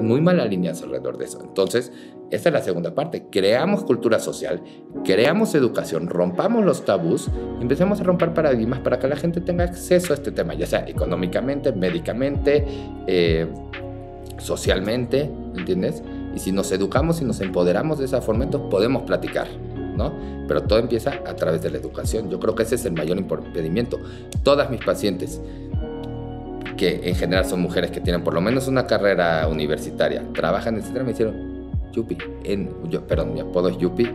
muy mala alineadas alrededor de eso. Entonces, esa es la segunda parte. Creamos cultura social, creamos educación, rompamos los tabús, empecemos a romper paradigmas para que la gente tenga acceso a este tema, ya sea económicamente, médicamente, eh, socialmente, ¿entiendes? Y si nos educamos y nos empoderamos de esa forma, entonces podemos platicar. ¿no? Pero todo empieza a través de la educación. Yo creo que ese es el mayor impedimento. Todas mis pacientes que en general son mujeres que tienen por lo menos una carrera universitaria, trabajan, etcétera, me hicieron Yupi. En, yo, perdón, mi apodo es Yupi,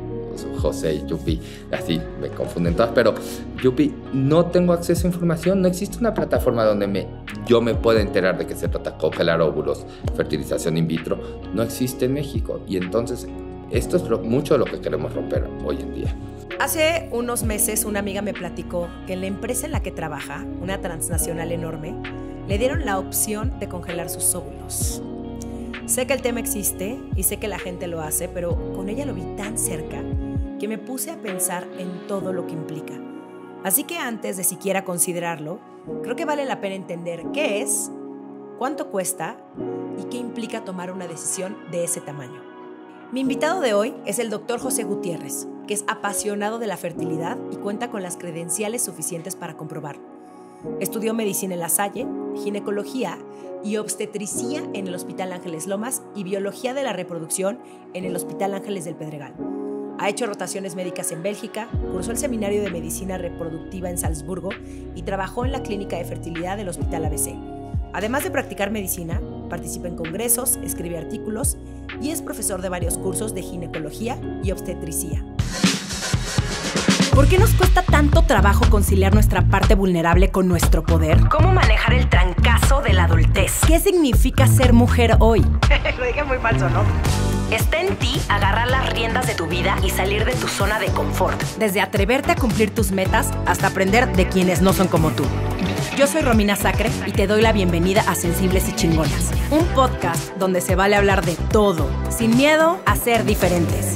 José, Yupi, así me confunden todas, pero Yupi, no tengo acceso a información, no existe una plataforma donde me, yo me pueda enterar de que se trata congelar óvulos, fertilización in vitro, no existe en México. Y entonces, esto es mucho de lo que queremos romper hoy en día. Hace unos meses una amiga me platicó que en la empresa en la que trabaja, una transnacional enorme, le dieron la opción de congelar sus óvulos. Sé que el tema existe y sé que la gente lo hace, pero con ella lo vi tan cerca que me puse a pensar en todo lo que implica. Así que antes de siquiera considerarlo, creo que vale la pena entender qué es, cuánto cuesta y qué implica tomar una decisión de ese tamaño. Mi invitado de hoy es el doctor José Gutiérrez, que es apasionado de la fertilidad y cuenta con las credenciales suficientes para comprobarlo. Estudió medicina en La Salle, ginecología y obstetricía en el Hospital Ángeles Lomas y biología de la reproducción en el Hospital Ángeles del Pedregal. Ha hecho rotaciones médicas en Bélgica, cursó el seminario de medicina reproductiva en Salzburgo y trabajó en la clínica de fertilidad del Hospital ABC. Además de practicar medicina, participa en congresos, escribe artículos y es profesor de varios cursos de ginecología y obstetricía. ¿Por qué nos cuesta tanto trabajo conciliar nuestra parte vulnerable con nuestro poder? ¿Cómo manejar el trancazo de la adultez? ¿Qué significa ser mujer hoy? Lo dije muy falso, ¿no? Está en ti agarrar las riendas de tu vida y salir de tu zona de confort. Desde atreverte a cumplir tus metas hasta aprender de quienes no son como tú. Yo soy Romina Sacre y te doy la bienvenida a Sensibles y Chingonas, un podcast donde se vale hablar de todo, sin miedo a ser diferentes.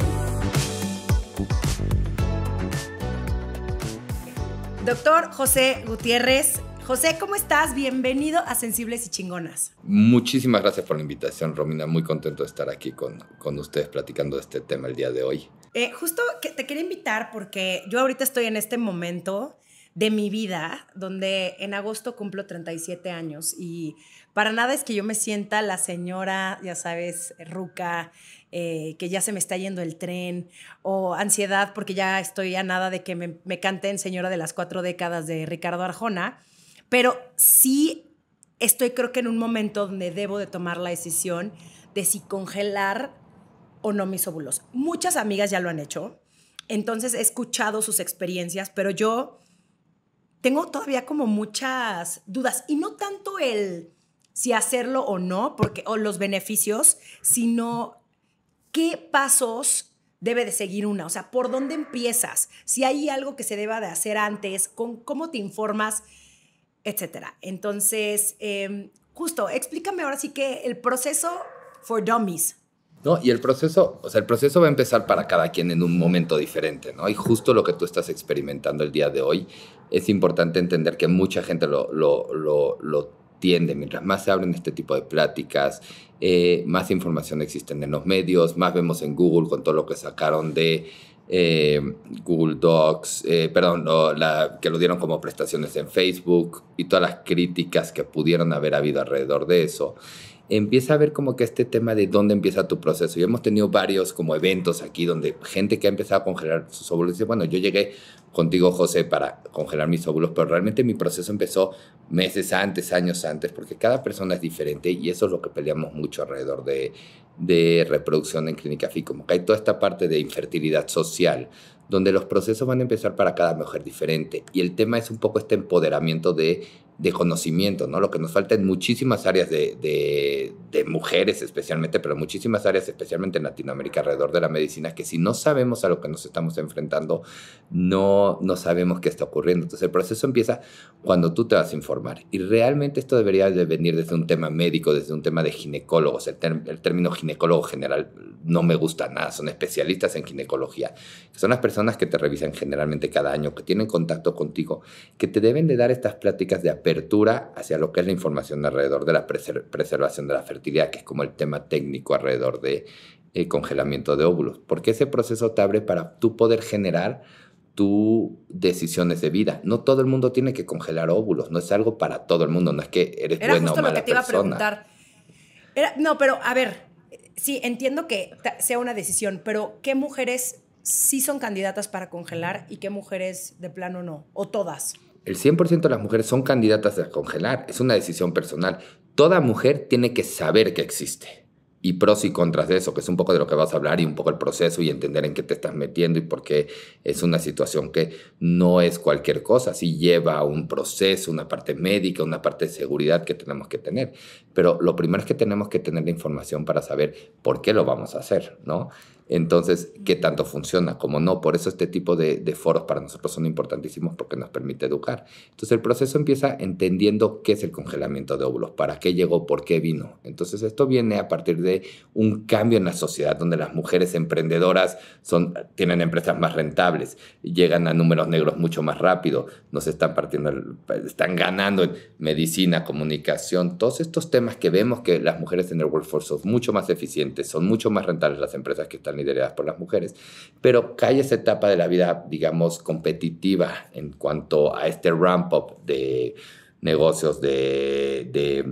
Doctor José Gutiérrez, José, ¿cómo estás? Bienvenido a Sensibles y Chingonas. Muchísimas gracias por la invitación, Romina. Muy contento de estar aquí con, con ustedes platicando de este tema el día de hoy. Eh, justo te quería invitar porque yo ahorita estoy en este momento de mi vida donde en agosto cumplo 37 años y para nada es que yo me sienta la señora, ya sabes, ruca eh, que ya se me está yendo el tren, o ansiedad porque ya estoy a nada de que me, canten Señora de las Cuatro Décadas de Ricardo Arjona, pero sí estoy creo que en un momento donde debo de tomar la decisión de si congelar o no mis óvulos. Muchas amigas ya lo han hecho, entonces he escuchado sus experiencias, pero yo tengo todavía como muchas dudas y no tanto el si hacerlo o no, porque o los beneficios, sino ¿qué pasos debe de seguir una? O sea, ¿por dónde empiezas? Si hay algo que se deba de hacer antes, ¿cómo te informas? Etcétera. Entonces, em, justo, explícame ahora sí que el proceso for dummies. No, y el proceso, o sea, el proceso va a empezar para cada quien en un momento diferente, ¿no? Y justo lo que tú estás experimentando el día de hoy, es importante entender que mucha gente lo, lo, lo, lo mientras más se abren este tipo de pláticas, eh, más información existe en los medios, más vemos en Google con todo lo que sacaron de eh, Google Docs, eh, perdón, que lo dieron como prestaciones en Facebook y todas las críticas que pudieron haber habido alrededor de eso empieza a ver como que este tema de dónde empieza tu proceso. Y hemos tenido varios como eventos aquí donde gente que ha empezado a congelar sus óvulos dice, bueno, yo llegué contigo, José, para congelar mis óvulos, pero realmente mi proceso empezó meses antes, años antes, porque cada persona es diferente y eso es lo que peleamos mucho alrededor de, de reproducción en Clínica FI, como que hay toda esta parte de infertilidad social, donde los procesos van a empezar para cada mujer diferente. Y el tema es un poco este empoderamiento de, conocimiento, ¿no? Lo que nos falta en muchísimas áreas de, mujeres especialmente, pero muchísimas áreas especialmente en Latinoamérica alrededor de la medicina, que si no sabemos a lo que nos estamos enfrentando, no, no sabemos qué está ocurriendo. Entonces el proceso empieza cuando tú te vas a informar. Y realmente esto debería de venir desde un tema médico, desde un tema de ginecólogos. el término ginecólogo general no me gusta nada, son especialistas en ginecología son las personas que te revisan generalmente cada año, que tienen contacto contigo, que te deben de dar estas pláticas de apertura hacia lo que es la información alrededor de la preservación de la fertilidad, que es como el tema técnico alrededor de eh, congelamiento de óvulos, porque ese proceso te abre para tú poder generar tus decisiones de vida. No todo el mundo tiene que congelar óvulos, no es algo para todo el mundo, no es que eres Era buena lo que te iba a preguntar. no, pero a ver, sí, entiendo que sea una decisión, pero ¿qué mujeres si son candidatas para congelar y qué mujeres de plano no, o todas. El 100% de las mujeres son candidatas a congelar, es una decisión personal. Toda mujer tiene que saber que existe. Y pros y contras de eso, que es un poco de lo que vas a hablar y un poco el proceso y entender en qué te estás metiendo y por qué es una situación que no es cualquier cosa, sí lleva un proceso, una parte médica, una parte de seguridad que tenemos que tener. Pero lo primero es que tenemos que tener la información para saber por qué lo vamos a hacer, ¿no? Entonces, ¿qué tanto funciona? ¿Cómo no, por eso este tipo de, foros para nosotros son importantísimos porque nos permite educar. Entonces, el proceso empieza entendiendo qué es el congelamiento de óvulos, para qué llegó, por qué vino. Entonces, esto viene a partir de un cambio en la sociedad donde las mujeres emprendedoras son, tienen empresas más rentables, llegan a números negros mucho más rápido, nos están partiendo, están ganando en medicina, comunicación, todos estos temas que vemos que las mujeres en el workforce son mucho más eficientes, son mucho más rentables las empresas que están lideradas por las mujeres. Pero cae esa etapa de la vida, digamos, competitiva en cuanto a este ramp-up de negocios, de, de,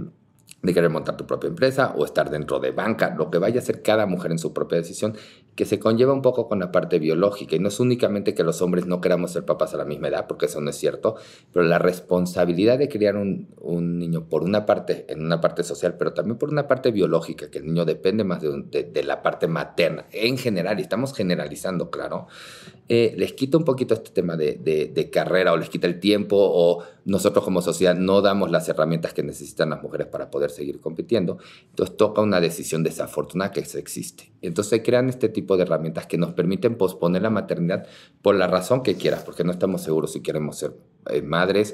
de querer montar tu propia empresa o estar dentro de banca, lo que vaya a hacer cada mujer en su propia decisión que se conlleva un poco con la parte biológica, y no es únicamente que los hombres no queramos ser papás a la misma edad, porque eso no es cierto, pero la responsabilidad de criar un, niño por una parte, en una parte social, pero también por una parte biológica, que el niño depende más de, de la parte materna, en general, y estamos generalizando, claro, eh, les quita un poquito este tema de, carrera o les quita el tiempo o nosotros como sociedad no damos las herramientas que necesitan las mujeres para poder seguir compitiendo. Entonces toca una decisión desafortunada que existe. Entonces crean este tipo de herramientas que nos permiten posponer la maternidad por la razón que quieras, porque no estamos seguros si queremos ser eh, madres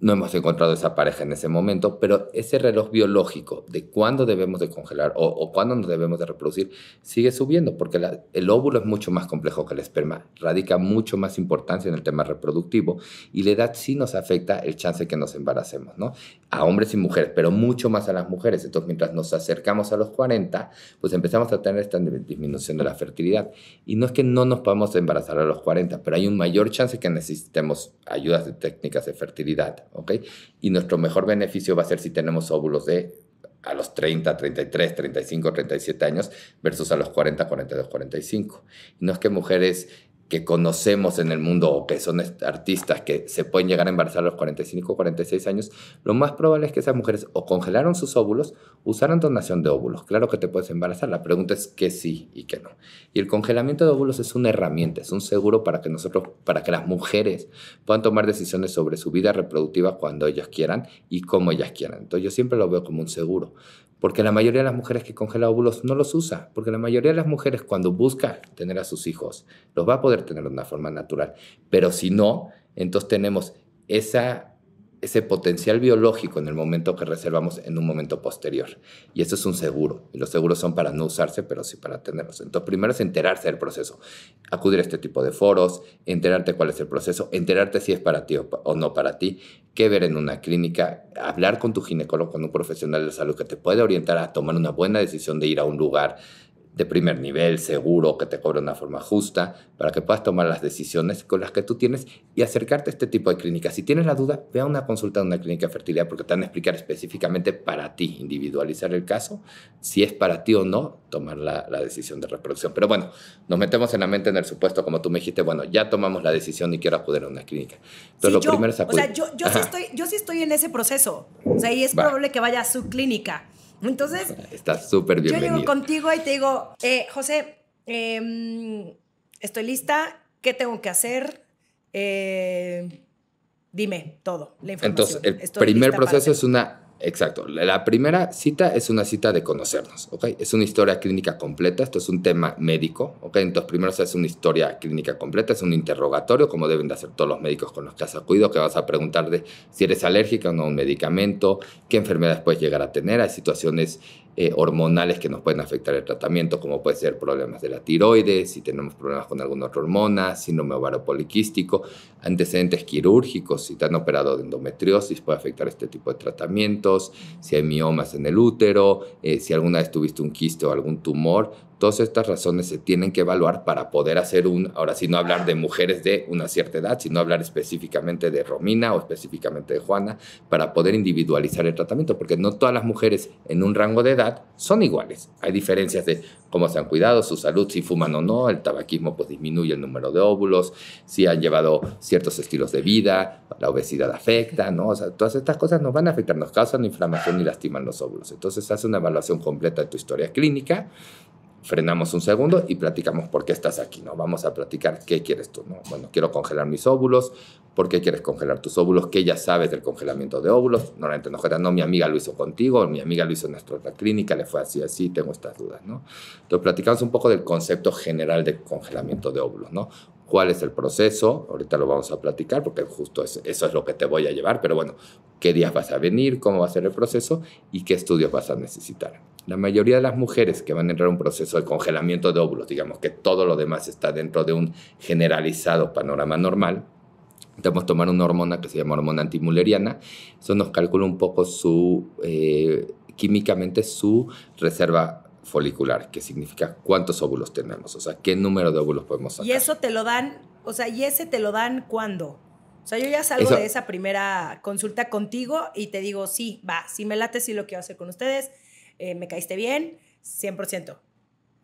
no hemos encontrado esa pareja en ese momento, pero ese reloj biológico de cuándo debemos de congelar o, cuándo nos debemos de reproducir sigue subiendo porque el óvulo es mucho más complejo que el esperma, radica mucho más importancia en el tema reproductivo y la edad sí nos afecta el chance que nos embaracemos, ¿no? a hombres y mujeres, pero mucho más a las mujeres. Entonces, mientras nos acercamos a los 40, pues empezamos a tener esta disminución de la fertilidad. Y no es que no nos podamos embarazar a los 40, pero hay un mayor chance que necesitemos ayudas de técnicas de fertilidad, ¿ok? Y nuestro mejor beneficio va a ser si tenemos óvulos de a los 30, 33, 35, 37 años versus a los 40, 42, 45. no es que mujeres que conocemos en el mundo o que son artistas que se pueden llegar a embarazar a los 45 o 46 años, lo más probable es que esas mujeres o congelaron sus óvulos, usaron donación de óvulos. Claro que te puedes embarazar, la pregunta es que sí y que no. Y el congelamiento de óvulos es una herramienta, es un seguro para que nosotros, para que las mujeres puedan tomar decisiones sobre su vida reproductiva cuando ellas quieran y como ellas quieran. Entonces yo siempre lo veo como un seguro porque la mayoría de las mujeres que congela óvulos no los usa, porque la mayoría de las mujeres cuando busca tener a sus hijos, los va a poder tener de una forma natural, pero si no, entonces tenemos ese potencial biológico en el momento que reservamos en un momento posterior. Y eso es un seguro, y los seguros son para no usarse, pero sí para tenerlos. Entonces, primero es enterarse del proceso, acudir a este tipo de foros, enterarte cuál es el proceso, enterarte si es para ti o no para ti, ¿Qué ver en una clínica, hablar con tu ginecólogo, con un profesional de salud que te puede orientar a tomar una buena decisión de ir a un lugar de primer nivel, seguro, que te cobre de una forma justa, para que puedas tomar las decisiones con las que tú tienes y acercarte a este tipo de clínicas. Si tienes la duda, ve a una consulta de una clínica de fertilidad porque te van a explicar específicamente para ti, individualizar el caso, si es para ti o no tomar la, decisión de reproducción. Pero bueno, nos metemos en la mente en el supuesto, como tú me dijiste, bueno, ya tomamos la decisión y quiero acudir a una clínica. Entonces, lo primero es acudir. yo, sí estoy, en ese proceso. O sea, y es probable que vaya a su clínica. Entonces. Estás súper bienvenido. Yo llego contigo y te digo, eh, José, em, estoy lista, ¿qué tengo que hacer? Eh, dime todo, la información. Entonces, el primer proceso es una Exacto. La primera cita es una cita de conocernos, ¿ok? Es una historia clínica completa, esto es un tema médico, ¿ok? Entonces primero es una historia clínica completa, es un interrogatorio, como deben de hacer todos los médicos con los que has acudido, que vas a preguntar de si eres alérgica o no a un medicamento, qué enfermedades puedes llegar a tener, hay situaciones eh, hormonales que nos pueden afectar el tratamiento, como puede ser problemas de la tiroides, si tenemos problemas con alguna otra hormona, síndrome ovario poliquístico, antecedentes quirúrgicos, si te han operado de endometriosis, puede afectar este tipo de tratamientos, si hay miomas en el útero, eh, si alguna vez tuviste un quiste o algún tumor, Todas estas razones se tienen que evaluar para poder hacer un, ahora sí no hablar de mujeres de una cierta edad, sino hablar específicamente de Romina o específicamente de Juana, para poder individualizar el tratamiento, porque no todas las mujeres en un rango de edad son iguales. Hay diferencias de cómo se han cuidado, su salud, si fuman o no, el tabaquismo pues disminuye el número de óvulos, si han llevado ciertos estilos de vida, la obesidad afecta, ¿no? O todas estas cosas nos van a afectar, nos causan inflamación y lastiman los óvulos. Entonces, hace una evaluación completa de tu historia clínica frenamos un segundo y platicamos por qué estás aquí, ¿no? Vamos a platicar qué quieres tú, ¿no? Bueno, quiero congelar mis óvulos, ¿por qué quieres congelar tus óvulos? ¿Qué ya sabes del congelamiento de óvulos? Normalmente nos no, mi amiga lo hizo contigo, mi amiga lo hizo en nuestra clínica, le fue así, así, tengo estas dudas, ¿no? Entonces platicamos un poco del concepto general de congelamiento de óvulos, ¿no? cuál es el proceso, ahorita lo vamos a platicar porque justo eso, es lo que te voy a llevar, pero bueno, qué días vas a venir, cómo va a ser el proceso y qué estudios vas a necesitar. La mayoría de las mujeres que van a entrar a un proceso de congelamiento de óvulos, digamos que todo lo demás está dentro de un generalizado panorama normal, podemos tomar una hormona que se llama hormona antimuleriana. Eso nos calcula un poco su, eh, químicamente su reserva folicular, que significa cuántos óvulos tenemos, o sea, qué número de óvulos podemos sacar. Y eso te lo dan, o sea, y ese te lo dan cuándo? O sea, yo ya salgo de esa primera consulta contigo y te digo, sí, va, si me late, sí lo quiero hacer con ustedes, eh, me caíste bien, 100%.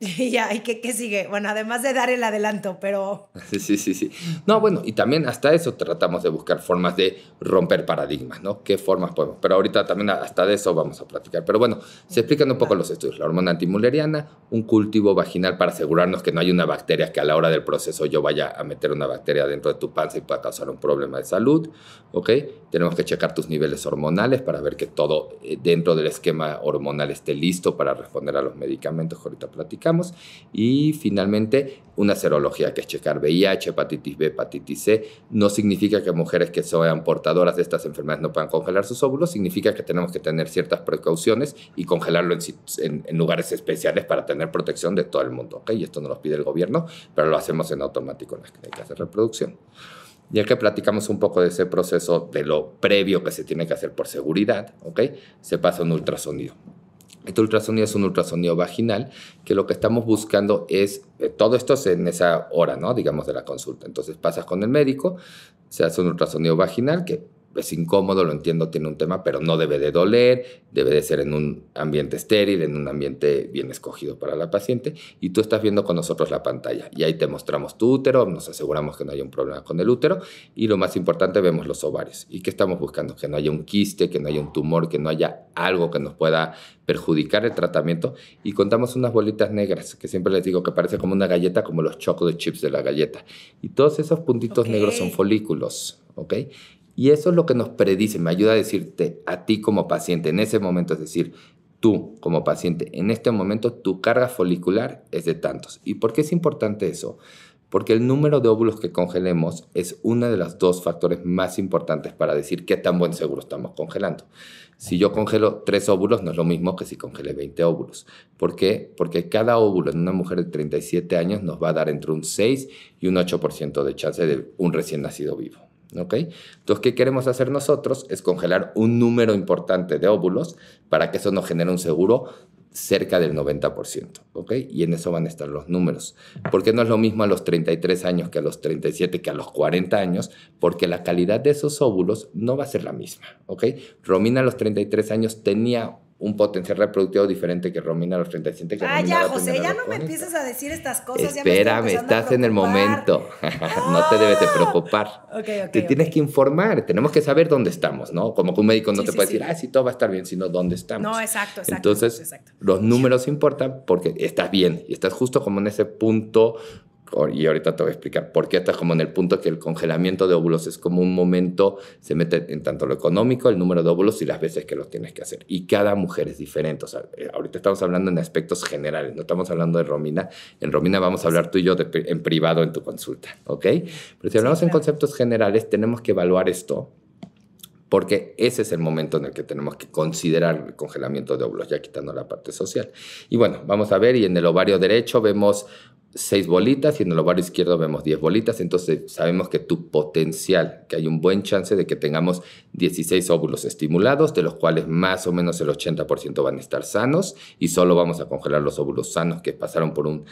Y ya, ¿y qué, sigue? Bueno, además de dar el adelanto, pero... Sí, sí, sí, sí. No, bueno, y también hasta eso tratamos de buscar formas de romper paradigmas, ¿no? ¿Qué formas podemos? Pero ahorita también hasta de eso vamos a platicar. Pero bueno, se explican un poco los estudios. La hormona antimuleriana, un cultivo vaginal para asegurarnos que no hay una bacteria que a la hora del proceso yo vaya a meter una bacteria dentro de tu panza y pueda causar un problema de salud, ¿ok? Tenemos que checar tus niveles hormonales para ver que todo eh, dentro del esquema hormonal esté listo para responder a los medicamentos que ahorita platicamos y finalmente una serología que es checar VIH, hepatitis B, hepatitis C. No significa que mujeres que sean portadoras de estas enfermedades no puedan congelar sus óvulos, significa que tenemos que tener ciertas precauciones y congelarlo en, lugares especiales para tener protección de todo el mundo. ¿okay? Y esto no lo pide el gobierno, pero lo hacemos en automático en las clínicas de reproducción. Ya que platicamos un poco de ese proceso, de lo previo que se tiene que hacer por seguridad, ¿okay? se pasa un ultrasonido. Este ultrasonido es un ultrasonido vaginal que lo que estamos buscando es, eh, todo esto es en esa hora, ¿no? Digamos, de la consulta. Entonces pasas con el médico, se hace un ultrasonido vaginal que es incómodo, lo entiendo, tiene un tema, pero no debe de doler, debe de ser en un ambiente estéril, en un ambiente bien escogido para la paciente. Y tú estás viendo con nosotros la pantalla y ahí te mostramos tu útero, nos aseguramos que no haya un problema con el útero y lo más importante, vemos los ovarios. ¿Y qué estamos buscando? Que no haya un quiste, que no haya un tumor, que no haya algo que nos pueda perjudicar el tratamiento. Y contamos unas bolitas negras, que siempre les digo que parece como una galleta, como los chocos de chips de la galleta. Y todos esos puntitos negros son folículos. ¿ok? Y eso es lo que nos predice, me ayuda a decirte a ti como paciente en ese momento, es decir, tú como paciente, en este momento tu carga folicular es de tantos. ¿Y por qué es importante eso? Porque el número de óvulos que congelemos es uno de los dos factores más importantes para decir qué tan buen seguro estamos congelando. Si yo congelo tres óvulos, no es lo mismo que si congele 20 óvulos. ¿Por qué? Porque cada óvulo en una mujer de 37 años nos va a dar entre un 6 y un 8% de chance de un recién nacido vivo. ¿ok? Entonces, ¿qué queremos hacer nosotros? Es congelar un número importante de óvulos para que eso nos genere un seguro cerca del 90%, ¿ok? Y en eso van a estar los números. Porque no es lo mismo a los 33 años que a los 37, que a los 40 años, porque la calidad de esos óvulos no va a ser la misma, ¿ok? Romina a los 33 años tenía un potencial reproductivo diferente que Romina los 37. Que ah, ya, José, ya no me empiezas a decir estas cosas. Espérame, estás en el momento. no te debes de preocupar. te tienes que informar, tenemos que saber dónde estamos, ¿no? Como que un médico no te puede decir, ah, sí, todo va a estar bien, sino dónde estamos. No, exacto, exacto. Entonces, los números importan porque estás bien y estás justo como en ese punto y ahorita te voy a explicar por qué, estás como en el punto que el congelamiento de óvulos es como un momento, se mete en tanto lo económico, el número de óvulos y las veces que los tienes que hacer. Y cada mujer es diferente. Eh, ahorita estamos hablando en aspectos generales, no estamos hablando de Romina. En Romina vamos a hablar tú y yo en privado en tu consulta, ¿ok? Pero si hablamos en conceptos generales, tenemos que evaluar esto porque ese es el momento en el que tenemos que considerar el congelamiento de óvulos, ya quitando la parte social. Y bueno, vamos a ver, y en el ovario derecho vemos seis bolitas y en el ovario izquierdo vemos 10 bolitas, entonces sabemos que tu potencial, que hay un buen chance de que tengamos 16 óvulos estimulados, de los cuales más o menos el 80% van a estar sanos y solo vamos a congelar los óvulos sanos que pasaron por un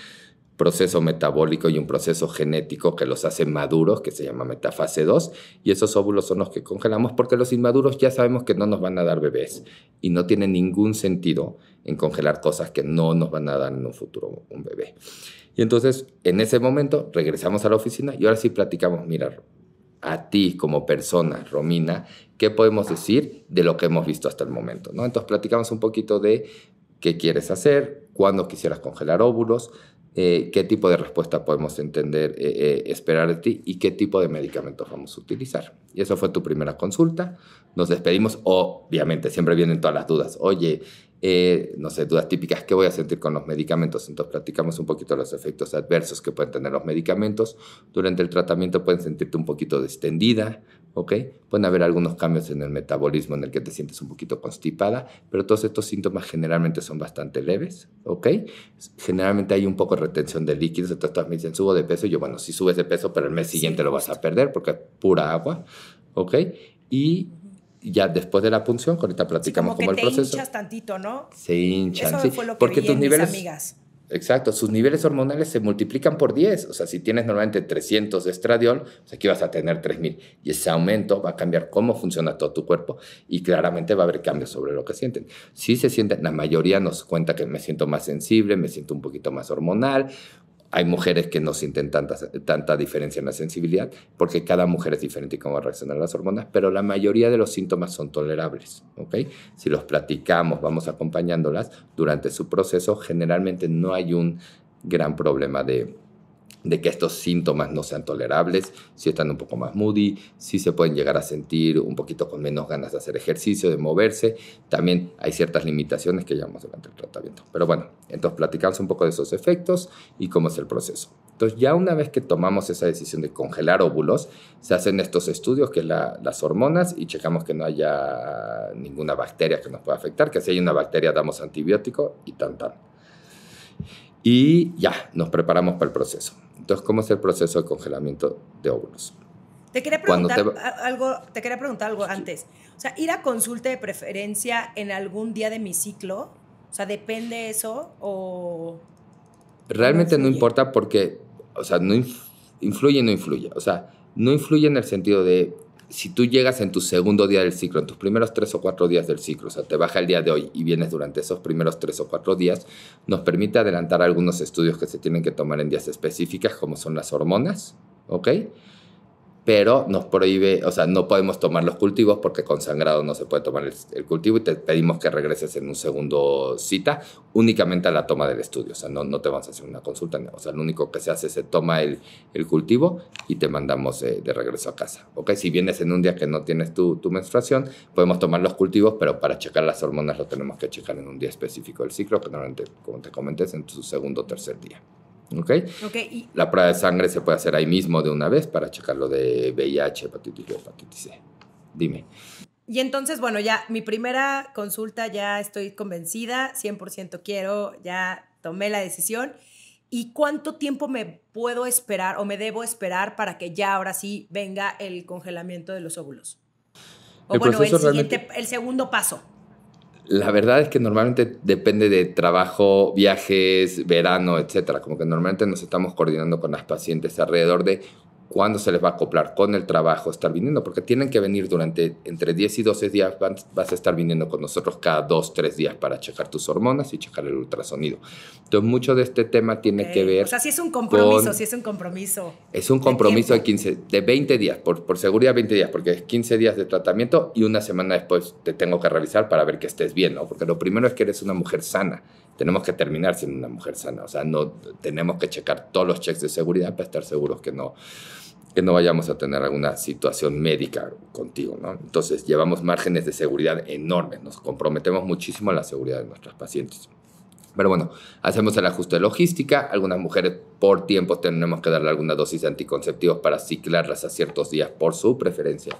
proceso metabólico y un proceso genético que los hace maduros, que se llama metafase 2, y esos óvulos son los que congelamos porque los inmaduros ya sabemos que no nos van a dar bebés y no tiene ningún sentido en congelar cosas que no nos van a dar en un futuro un bebé. Y entonces, en ese momento, regresamos a la oficina y ahora sí platicamos, mira, a ti como persona, Romina, ¿qué podemos decir de lo que hemos visto hasta el momento? ¿no? Entonces platicamos un poquito de qué quieres hacer, cuándo quisieras congelar óvulos, eh, qué tipo de respuesta podemos entender, eh, eh, esperar de ti y qué tipo de medicamentos vamos a utilizar. Y eso fue tu primera consulta. Nos despedimos. Obviamente, siempre vienen todas las dudas. Oye, no sé, dudas típicas, ¿qué voy a sentir con los medicamentos? Entonces platicamos un poquito los efectos adversos que pueden tener los medicamentos. Durante el tratamiento pueden sentirte un poquito distendida, ¿ok? Pueden haber algunos cambios en el metabolismo en el que te sientes un poquito constipada, pero todos estos síntomas generalmente son bastante leves, ¿ok? Generalmente hay un poco de retención de líquidos, entonces todas me dicen, subo de peso, y yo, bueno, si subes de peso, pero el mes siguiente lo vas a perder porque es pura agua, ¿ok? Y ya después de la punción, ahorita platicamos como, el te proceso. hinchas tantito, ¿no? Se hinchan, Eso sí. Fue lo porque tus niveles... Exacto, sus niveles hormonales se multiplican por 10. O sea, si tienes normalmente 300 de estradiol, pues aquí vas a tener 3000. Y ese aumento va a cambiar cómo funciona todo tu cuerpo y claramente va a haber cambios sobre lo que sienten. Si se sienten, la mayoría nos cuenta que me siento más sensible, me siento un poquito más hormonal, hay mujeres que no sienten tanta, diferencia en la sensibilidad porque cada mujer es diferente cómo reaccionan las hormonas, pero la mayoría de los síntomas son tolerables. Si los platicamos, vamos acompañándolas durante su proceso, generalmente no hay un gran problema de, de que estos síntomas no sean tolerables, si están un poco más moody, si se pueden llegar a sentir un poquito con menos ganas de hacer ejercicio, de moverse. También hay ciertas limitaciones que llevamos durante el tratamiento. Pero bueno, entonces platicamos un poco de esos efectos y cómo es el proceso. Entonces ya una vez que tomamos esa decisión de congelar óvulos, se hacen estos estudios que las hormonas y checamos que no haya ninguna bacteria que nos pueda afectar, que si hay una bacteria damos antibiótico y tan tan y ya, nos preparamos para el proceso. Entonces, ¿cómo es el proceso de congelamiento de óvulos? Te quería preguntar algo, te quería preguntar algo antes. O sea, ir a consulta de preferencia en algún día de mi ciclo, o sea, depende eso o realmente no, no importa porque, o sea, no influye, no influye, o sea, no influye en el sentido de si tú llegas en tu segundo día del ciclo, en tus primeros tres o cuatro días del ciclo, o sea, te baja el día de hoy y vienes durante esos primeros tres o cuatro días, nos permite adelantar algunos estudios que se tienen que tomar en días específicas, como son las hormonas, ¿ok? pero nos prohíbe, o sea, no podemos tomar los cultivos porque con sangrado no se puede tomar el, cultivo y te pedimos que regreses en un segundo cita únicamente a la toma del estudio, o sea, no, no te vamos a hacer una consulta, o sea, lo único que se hace es se toma el, el cultivo y te mandamos eh, de regreso a casa, ¿ok? Si vienes en un día que no tienes tu, tu, menstruación, podemos tomar los cultivos, pero para checar las hormonas lo tenemos que checar en un día específico del ciclo, que normalmente, como te comenté, es en tu segundo o tercer día. ¿Okay? la prueba de sangre se puede hacer ahí mismo de una vez para checarlo de VIH, hepatitis B, hepatitis C. Dime. Y entonces, bueno, ya mi primera consulta, ya estoy convencida, 100% quiero, ya tomé la decisión. ¿Y cuánto tiempo me puedo esperar o me debo esperar para que ya ahora sí venga el congelamiento de los óvulos? O bueno, el, siguiente, el segundo paso. La verdad es que normalmente depende de trabajo, viajes, verano, etcétera. Como que normalmente nos estamos coordinando con las pacientes alrededor de cuándo se les va a acoplar con el trabajo, estar viniendo, porque tienen que venir durante entre 10 y 12 días, vas a estar viniendo con nosotros cada 2, 3 días para checar tus hormonas y checar el ultrasonido. Entonces, mucho de este tema tiene que ver... O sea, sí es un compromiso, si sí es un compromiso. Es un compromiso de, 15, de 20 días, por, por, seguridad 20 días, porque es 15 días de tratamiento y una semana después te tengo que revisar para ver que estés bien, ¿no? Porque lo primero es que eres una mujer sana tenemos que terminar siendo una mujer sana. O sea, no, tenemos que checar todos los checks de seguridad para estar seguros que no, que no vayamos a tener alguna situación médica contigo, ¿no? Entonces, llevamos márgenes de seguridad enormes, nos comprometemos muchísimo a la seguridad de nuestros pacientes. Pero bueno, hacemos el ajuste de logística. Algunas mujeres por tiempo tenemos que darle alguna dosis de anticonceptivos para ciclarlas a ciertos días por su preferencia.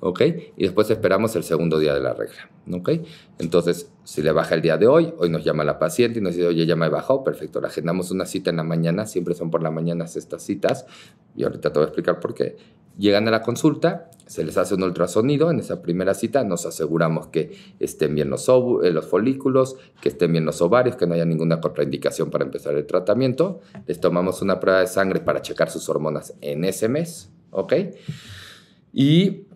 ¿ok? Y después esperamos el segundo día de la regla, ¿ok? Entonces, si le baja el día de hoy, hoy nos llama la paciente y nos dice, oye, ya me bajó, perfecto, le agendamos una cita en la mañana, siempre son por la mañana estas citas, y ahorita te voy a explicar por qué. Llegan a la consulta, se les hace un ultrasonido, en esa primera cita nos aseguramos que estén bien los, eh, los folículos, que estén bien los ovarios, que no haya ninguna contraindicación para empezar el tratamiento, les tomamos una prueba de sangre para checar sus hormonas en ese mes, ¿ok? Y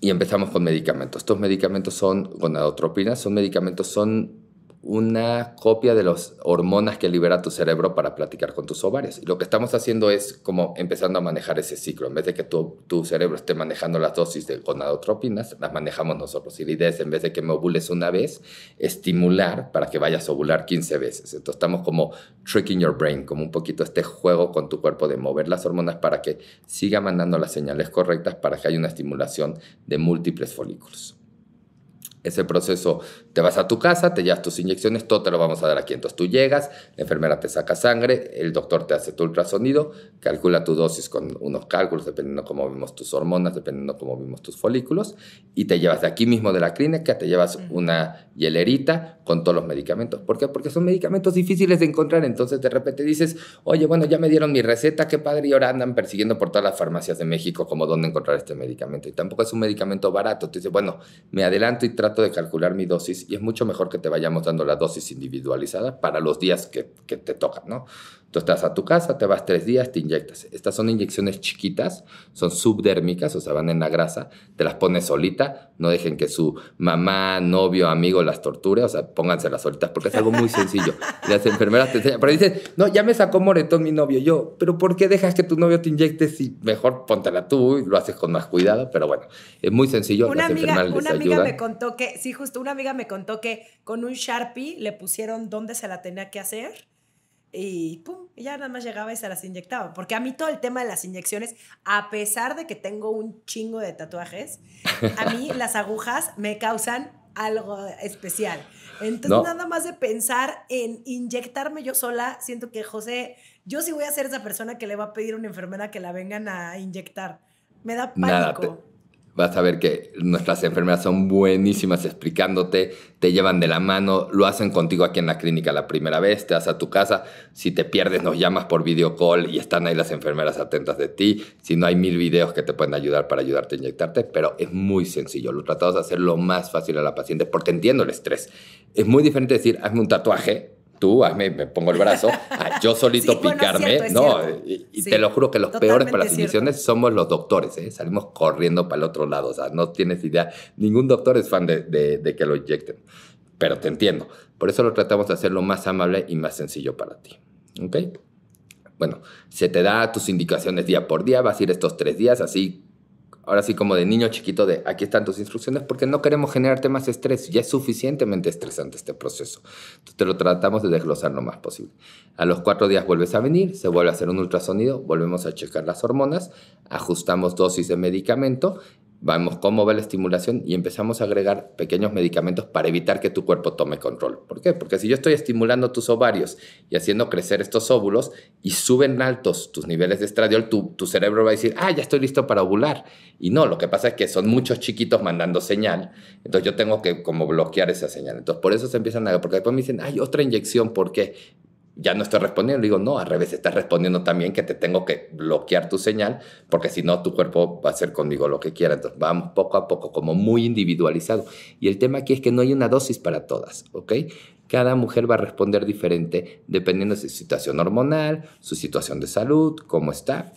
y empezamos con medicamentos. Estos medicamentos son gonadotropinas, son medicamentos, son una copia de las hormonas que libera tu cerebro para platicar con tus ovarios. Y lo que estamos haciendo es como empezando a manejar ese ciclo. En vez de que tu, tu cerebro esté manejando las dosis de gonadotropinas, las manejamos nosotros. Y la idea es, en vez de que me ovules una vez, estimular para que vayas a ovular 15 veces. Entonces estamos como tricking your brain, como un poquito este juego con tu cuerpo de mover las hormonas para que siga mandando las señales correctas para que haya una estimulación de múltiples folículos. Ese proceso, te vas a tu casa, te llevas tus inyecciones, todo te lo vamos a dar aquí. Entonces tú llegas, la enfermera te saca sangre, el doctor te hace tu ultrasonido, calcula tu dosis con unos cálculos, dependiendo cómo vimos tus hormonas, dependiendo cómo vimos tus folículos, y te llevas de aquí mismo de la clínica, te llevas una hielerita con todos los medicamentos. ¿Por qué? Porque son medicamentos difíciles de encontrar. Entonces de repente dices, oye, bueno, ya me dieron mi receta, qué padre, y ahora andan persiguiendo por todas las farmacias de México como dónde encontrar este medicamento. Y tampoco es un medicamento barato. Te dices bueno, me adelanto y trato de calcular mi dosis y es mucho mejor que te vayamos dando la dosis individualizada para los días que, te tocan, ¿no? Tú estás a tu casa, te vas tres días, te inyectas. Estas son inyecciones chiquitas, son subdérmicas, o sea, van en la grasa, te las pones solita, no dejen que su mamá, novio, amigo las torture, o sea, pónganselas solitas, porque es algo muy sencillo. Las enfermeras te enseñan, pero dicen, no, ya me sacó moretón mi novio, yo, pero ¿por qué dejas que tu novio te inyecte si mejor póntela tú y lo haces con más cuidado? Pero bueno, es muy sencillo. Una las amiga, amiga me contó que, sí, justo una amiga me contó que con un Sharpie le pusieron donde se la tenía que hacer y pum, ella nada más llegaba y se las inyectaba. Porque a mí todo el tema de las inyecciones, a pesar de que tengo un chingo de tatuajes, a mí las agujas me causan algo especial. Entonces, nada más de pensar en inyectarme yo sola, siento que José, yo sí voy a ser esa persona que le va a pedir a una enfermera que la vengan a inyectar. Me da pánico vas a ver que nuestras enfermeras son buenísimas explicándote, te llevan de la mano, lo hacen contigo aquí en la clínica la primera vez, te vas a tu casa, si te pierdes nos llamas por video call y están ahí las enfermeras atentas de ti, si no hay mil videos que te pueden ayudar para ayudarte a inyectarte, pero es muy sencillo, lo tratamos de hacer lo más fácil a la paciente porque entiendo el estrés. Es muy diferente decir, hazme un tatuaje tú, hazme, me pongo el brazo, yo solito picarme. no, y, te lo juro que los peores para las inyecciones somos los doctores, ¿eh? salimos corriendo para el otro lado, o sea, no tienes idea, ningún doctor es fan de, de que lo inyecten, pero te entiendo. Por eso lo tratamos de hacerlo más amable y más sencillo para ti. ¿Ok? Bueno, se te da tus indicaciones día por día, vas a ir estos tres días, así ahora sí como de niño chiquito de aquí están tus instrucciones porque no queremos generarte más estrés, ya es suficientemente estresante este proceso. Entonces te lo tratamos de desglosar lo más posible. A los cuatro días vuelves a venir, se vuelve a hacer un ultrasonido, volvemos a checar las hormonas, ajustamos dosis de medicamento vamos cómo va la estimulación y empezamos a agregar pequeños medicamentos para evitar que tu cuerpo tome control. ¿Por qué? Porque si yo estoy estimulando tus ovarios y haciendo crecer estos óvulos y suben altos tus niveles de estradiol, tu, tu cerebro va a decir, ah, ya estoy listo para ovular. Y no, lo que pasa es que son muchos chiquitos mandando señal, entonces yo tengo que como bloquear esa señal. Entonces por eso se empiezan a... Porque después me dicen, hay otra inyección, ¿por qué? ya no estoy respondiendo. Le digo, no, al revés, estás respondiendo también que te tengo que bloquear tu señal, porque si no, tu cuerpo va a hacer conmigo lo que quiera. Entonces, vamos poco a poco, como muy individualizado. Y el tema aquí es que no hay una dosis para todas, ¿ok? Cada mujer va a responder diferente dependiendo de su situación hormonal, su situación de salud, cómo está.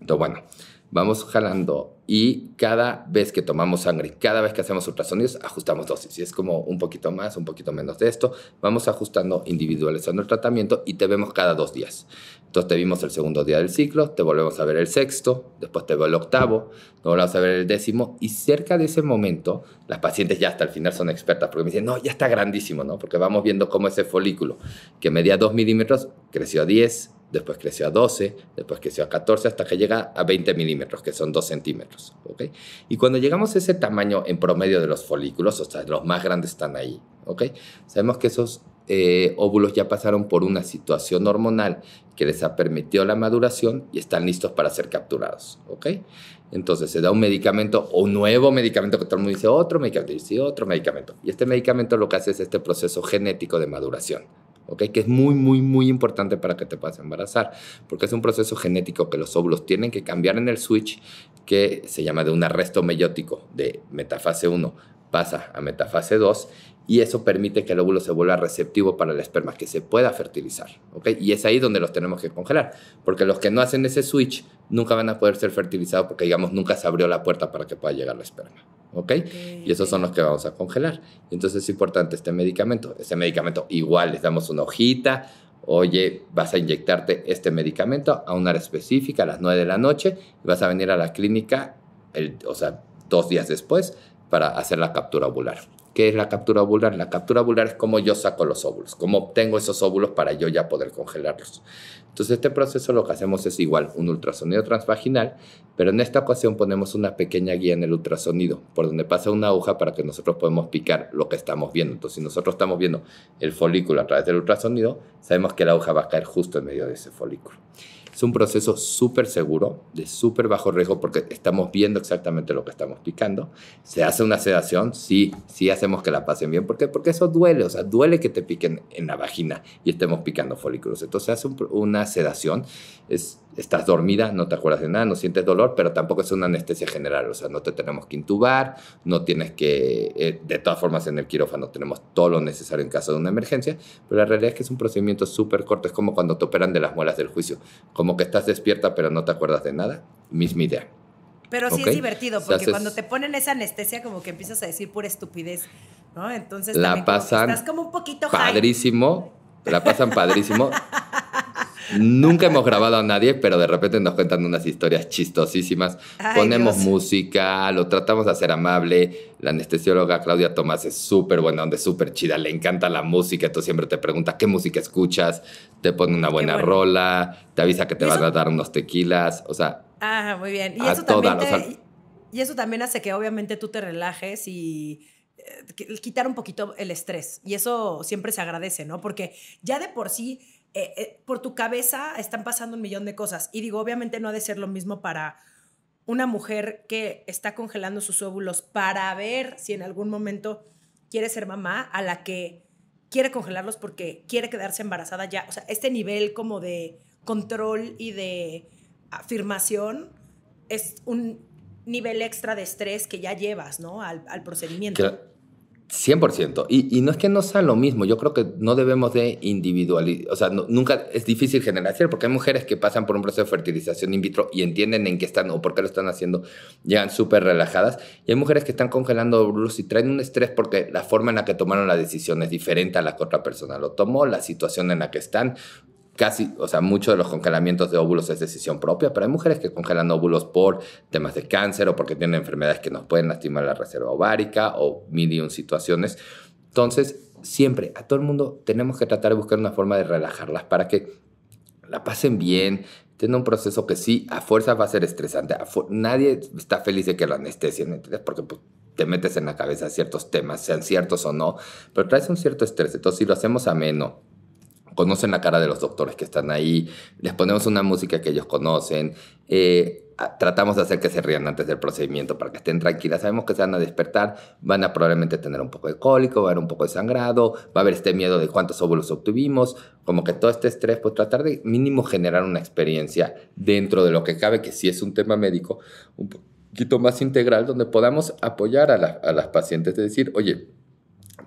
Entonces, bueno, vamos jalando y cada vez que tomamos sangre, cada vez que hacemos ultrasonidos, ajustamos dosis. Y es como un poquito más, un poquito menos de esto. Vamos ajustando, individualizando el tratamiento y te vemos cada dos días. Entonces te vimos el segundo día del ciclo, te volvemos a ver el sexto, después te veo el octavo, te volvemos a ver el décimo y cerca de ese momento las pacientes ya hasta el final son expertas porque me dicen, no, ya está grandísimo, ¿no? Porque vamos viendo cómo ese folículo que medía 2 milímetros creció a 10, después creció a 12, después creció a 14, hasta que llega a 20 milímetros, que son 2 centímetros. ¿okay? Y cuando llegamos a ese tamaño en promedio de los folículos, o sea, los más grandes están ahí, ¿okay? sabemos que esos eh, óvulos ya pasaron por una situación hormonal que les ha permitido la maduración y están listos para ser capturados. ¿okay? Entonces se da un medicamento o un nuevo medicamento que todo el mundo dice otro medicamento, dice otro medicamento. Y este medicamento lo que hace es este proceso genético de maduración. Que es muy, muy, muy importante para que te puedas embarazar, porque es un proceso genético que los óvulos tienen que cambiar en el switch que se llama de un arresto meiótico de metafase 1 pasa a metafase 2 y eso permite que el óvulo se vuelva receptivo para el esperma, que se pueda fertilizar. ¿ok? Y es ahí donde los tenemos que congelar, porque los que no hacen ese switch nunca van a poder ser fertilizados porque, digamos, nunca se abrió la puerta para que pueda llegar el esperma. ¿ok? Y esos son los que vamos a congelar. Entonces es importante este medicamento. Este medicamento igual les damos una hojita, oye, vas a inyectarte este medicamento a una hora específica, a las 9 de la noche, y vas a venir a la clínica, o sea, dos días después, para hacer la captura ovular. ¿Qué es la captura ovular? La captura ovular es como yo saco los óvulos, cómo obtengo esos óvulos para yo ya poder congelarlos. Entonces, este proceso lo que hacemos es igual, un ultrasonido transvaginal, pero en esta ocasión ponemos una pequeña guía en el ultrasonido, por donde pasa una aguja para que nosotros podamos picar lo que estamos viendo. Entonces, si nosotros estamos viendo el folículo a través del ultrasonido, sabemos que la aguja va a caer justo en medio de ese folículo. Es un proceso súper seguro, de súper bajo riesgo, porque estamos viendo exactamente lo que estamos picando. Se hace una sedación, sí, sí hacemos que la pasen bien. ¿Por Porque eso duele, o sea, duele que te piquen en la vagina y estemos picando folículos. Entonces, se hace una sedación estás dormida, no te acuerdas de nada, no sientes dolor, pero tampoco es una anestesia general, o sea, no te tenemos que intubar, no tienes que, eh, de todas formas en el quirófano tenemos todo lo necesario en caso de una emergencia, pero la realidad es que es un procedimiento súper corto, es como cuando te operan de las muelas del juicio, como que estás despierta pero no te acuerdas de nada, misma idea. Pero sí es divertido, porque cuando te ponen esa anestesia, como que empiezas a decir pura estupidez, ¿no? Entonces, la pasan como un poquito padrísimo, la pasan padrísimo. Nunca hemos grabado a nadie, pero de repente nos cuentan unas historias chistosísimas. Ponemos música, lo tratamos de hacer amable. La anestesióloga Claudia Tomás es súper buena es súper chida, le encanta la música. Tú siempre te preguntas qué música escuchas, te pone una buena rola, te avisa que te van a dar unos tequilas, o sea. Ah, muy bien. Y eso, también y eso también hace que obviamente tú te relajes y eh, quitar un poquito el estrés. Y eso siempre se agradece, ¿no? Porque ya de por sí eh, eh, por tu cabeza están pasando un millón de cosas. Y digo, obviamente no ha de ser lo mismo para una mujer que está congelando sus óvulos para ver si en algún momento quiere ser mamá, a la que quiere congelarlos porque quiere quedarse embarazada ya. O sea, este nivel como de control y de afirmación es un nivel extra de estrés que ya llevas, ¿no? Al, al procedimiento. 100%. Y, no es que no sea lo mismo, yo creo que no debemos de individualizar, o sea, nunca es difícil generalizar porque hay mujeres que pasan por un proceso de fertilización in vitro y entienden en qué están o por qué lo están haciendo, llegan súper relajadas, y hay mujeres que están congelando óvulos y traen un estrés porque la forma en la que tomaron la decisión es diferente a la que otra persona lo tomó, la situación en la que están, casi, o sea, muchos de los congelamientos de óvulos es decisión propia, pero hay mujeres que congelan óvulos por temas de cáncer o porque tienen enfermedades que nos pueden lastimar la reserva ovárica o medium situaciones. Entonces, siempre, a todo el mundo tenemos que tratar de buscar una forma de relajarlas para que la pasen bien, tiene un proceso que sí, a fuerza va a ser estresante. Nadie está feliz de que lo anestesien, ¿entendés? Porque pues, te metes en la cabeza ciertos temas, sean ciertos o no, pero traes un cierto estrés. Entonces, si lo hacemos ameno, conocen la cara de los doctores que están ahí, les ponemos una música que ellos conocen, eh, tratamos de hacer que se rían antes del procedimiento para que estén tranquilas. Sabemos que se van a despertar, van a probablemente tener un poco de cólico, va a haber un poco de sangrado, va a haber este miedo de cuántos óvulos obtuvimos, como que todo este estrés, pues tratar de mínimo generar una experiencia dentro de lo que cabe, que sí es un tema médico, un poquito más integral, donde podamos apoyar a, a las pacientes, de decir, oye,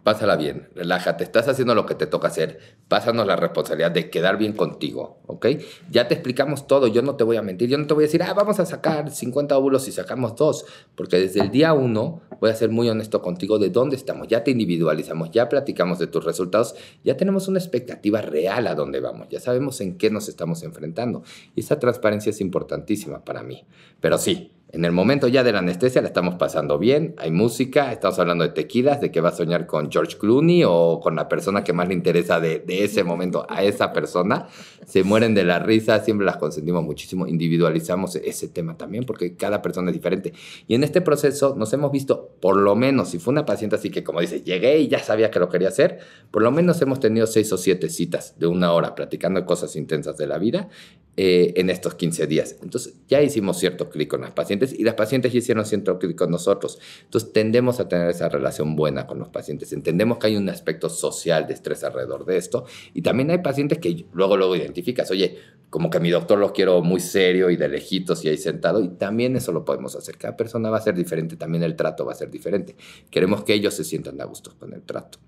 pásala bien, relájate, estás haciendo lo que te toca hacer, pásanos la responsabilidad de quedar bien contigo, ¿ok? Ya te explicamos todo, yo no te voy a mentir, yo no te voy a decir, ah, vamos a sacar 50 óvulos y sacamos dos, porque desde el día uno voy a ser muy honesto contigo de dónde estamos, ya te individualizamos, ya platicamos de tus resultados, ya tenemos una expectativa real a dónde vamos, ya sabemos en qué nos estamos enfrentando. Y esa transparencia es importantísima para mí, pero sí, en el momento ya de la anestesia la estamos pasando bien, hay música, estamos hablando de tequilas, de que va a soñar con George Clooney o con la persona que más le interesa de, ese momento a esa persona. Se mueren de la risa, siempre las consentimos muchísimo, individualizamos ese tema también porque cada persona es diferente. Y en este proceso nos hemos visto, por lo menos, si fue una paciente así que como dice, llegué y ya sabía que lo quería hacer, por lo menos hemos tenido seis o siete citas de una hora platicando cosas intensas de la vida eh, en estos 15 días. Entonces ya hicimos cierto clic con las pacientes y las pacientes ya hicieron centro con nosotros. Entonces tendemos a tener esa relación buena con los pacientes. Entendemos que hay un aspecto social de estrés alrededor de esto y también hay pacientes que luego, luego identificas, oye, como que a mi doctor lo quiero muy serio y de lejitos y ahí sentado, y también eso lo podemos hacer. Cada persona va a ser diferente, también el trato va a ser diferente. Queremos que ellos se sientan a gusto con el trato.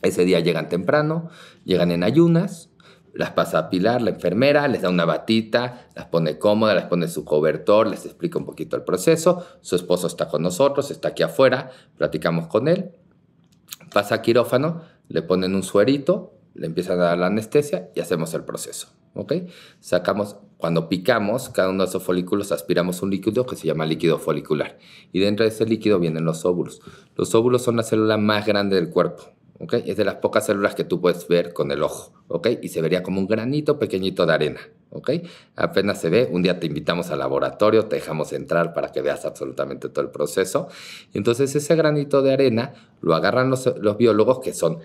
Ese día llegan temprano, llegan en ayunas, las pasa a Pilar, la enfermera, les da una batita, las pone cómoda, les pone su cobertor, les explica un poquito el proceso. Su esposo está con nosotros, está aquí afuera, platicamos con él. Pasa a quirófano, le ponen un suerito, le empiezan a dar la anestesia y hacemos el proceso. ¿ok? Sacamos, cuando picamos cada uno de esos folículos, aspiramos un líquido que se llama líquido folicular. Y dentro de ese líquido vienen los óvulos. Los óvulos son la célula más grande del cuerpo es de las pocas células que tú puedes ver con el ojo, ¿ok? Y se vería como un granito pequeñito de arena, ¿ok? Apenas se ve, un día te invitamos al laboratorio, te dejamos entrar para que veas absolutamente todo el proceso. entonces ese granito de arena lo agarran los, biólogos que son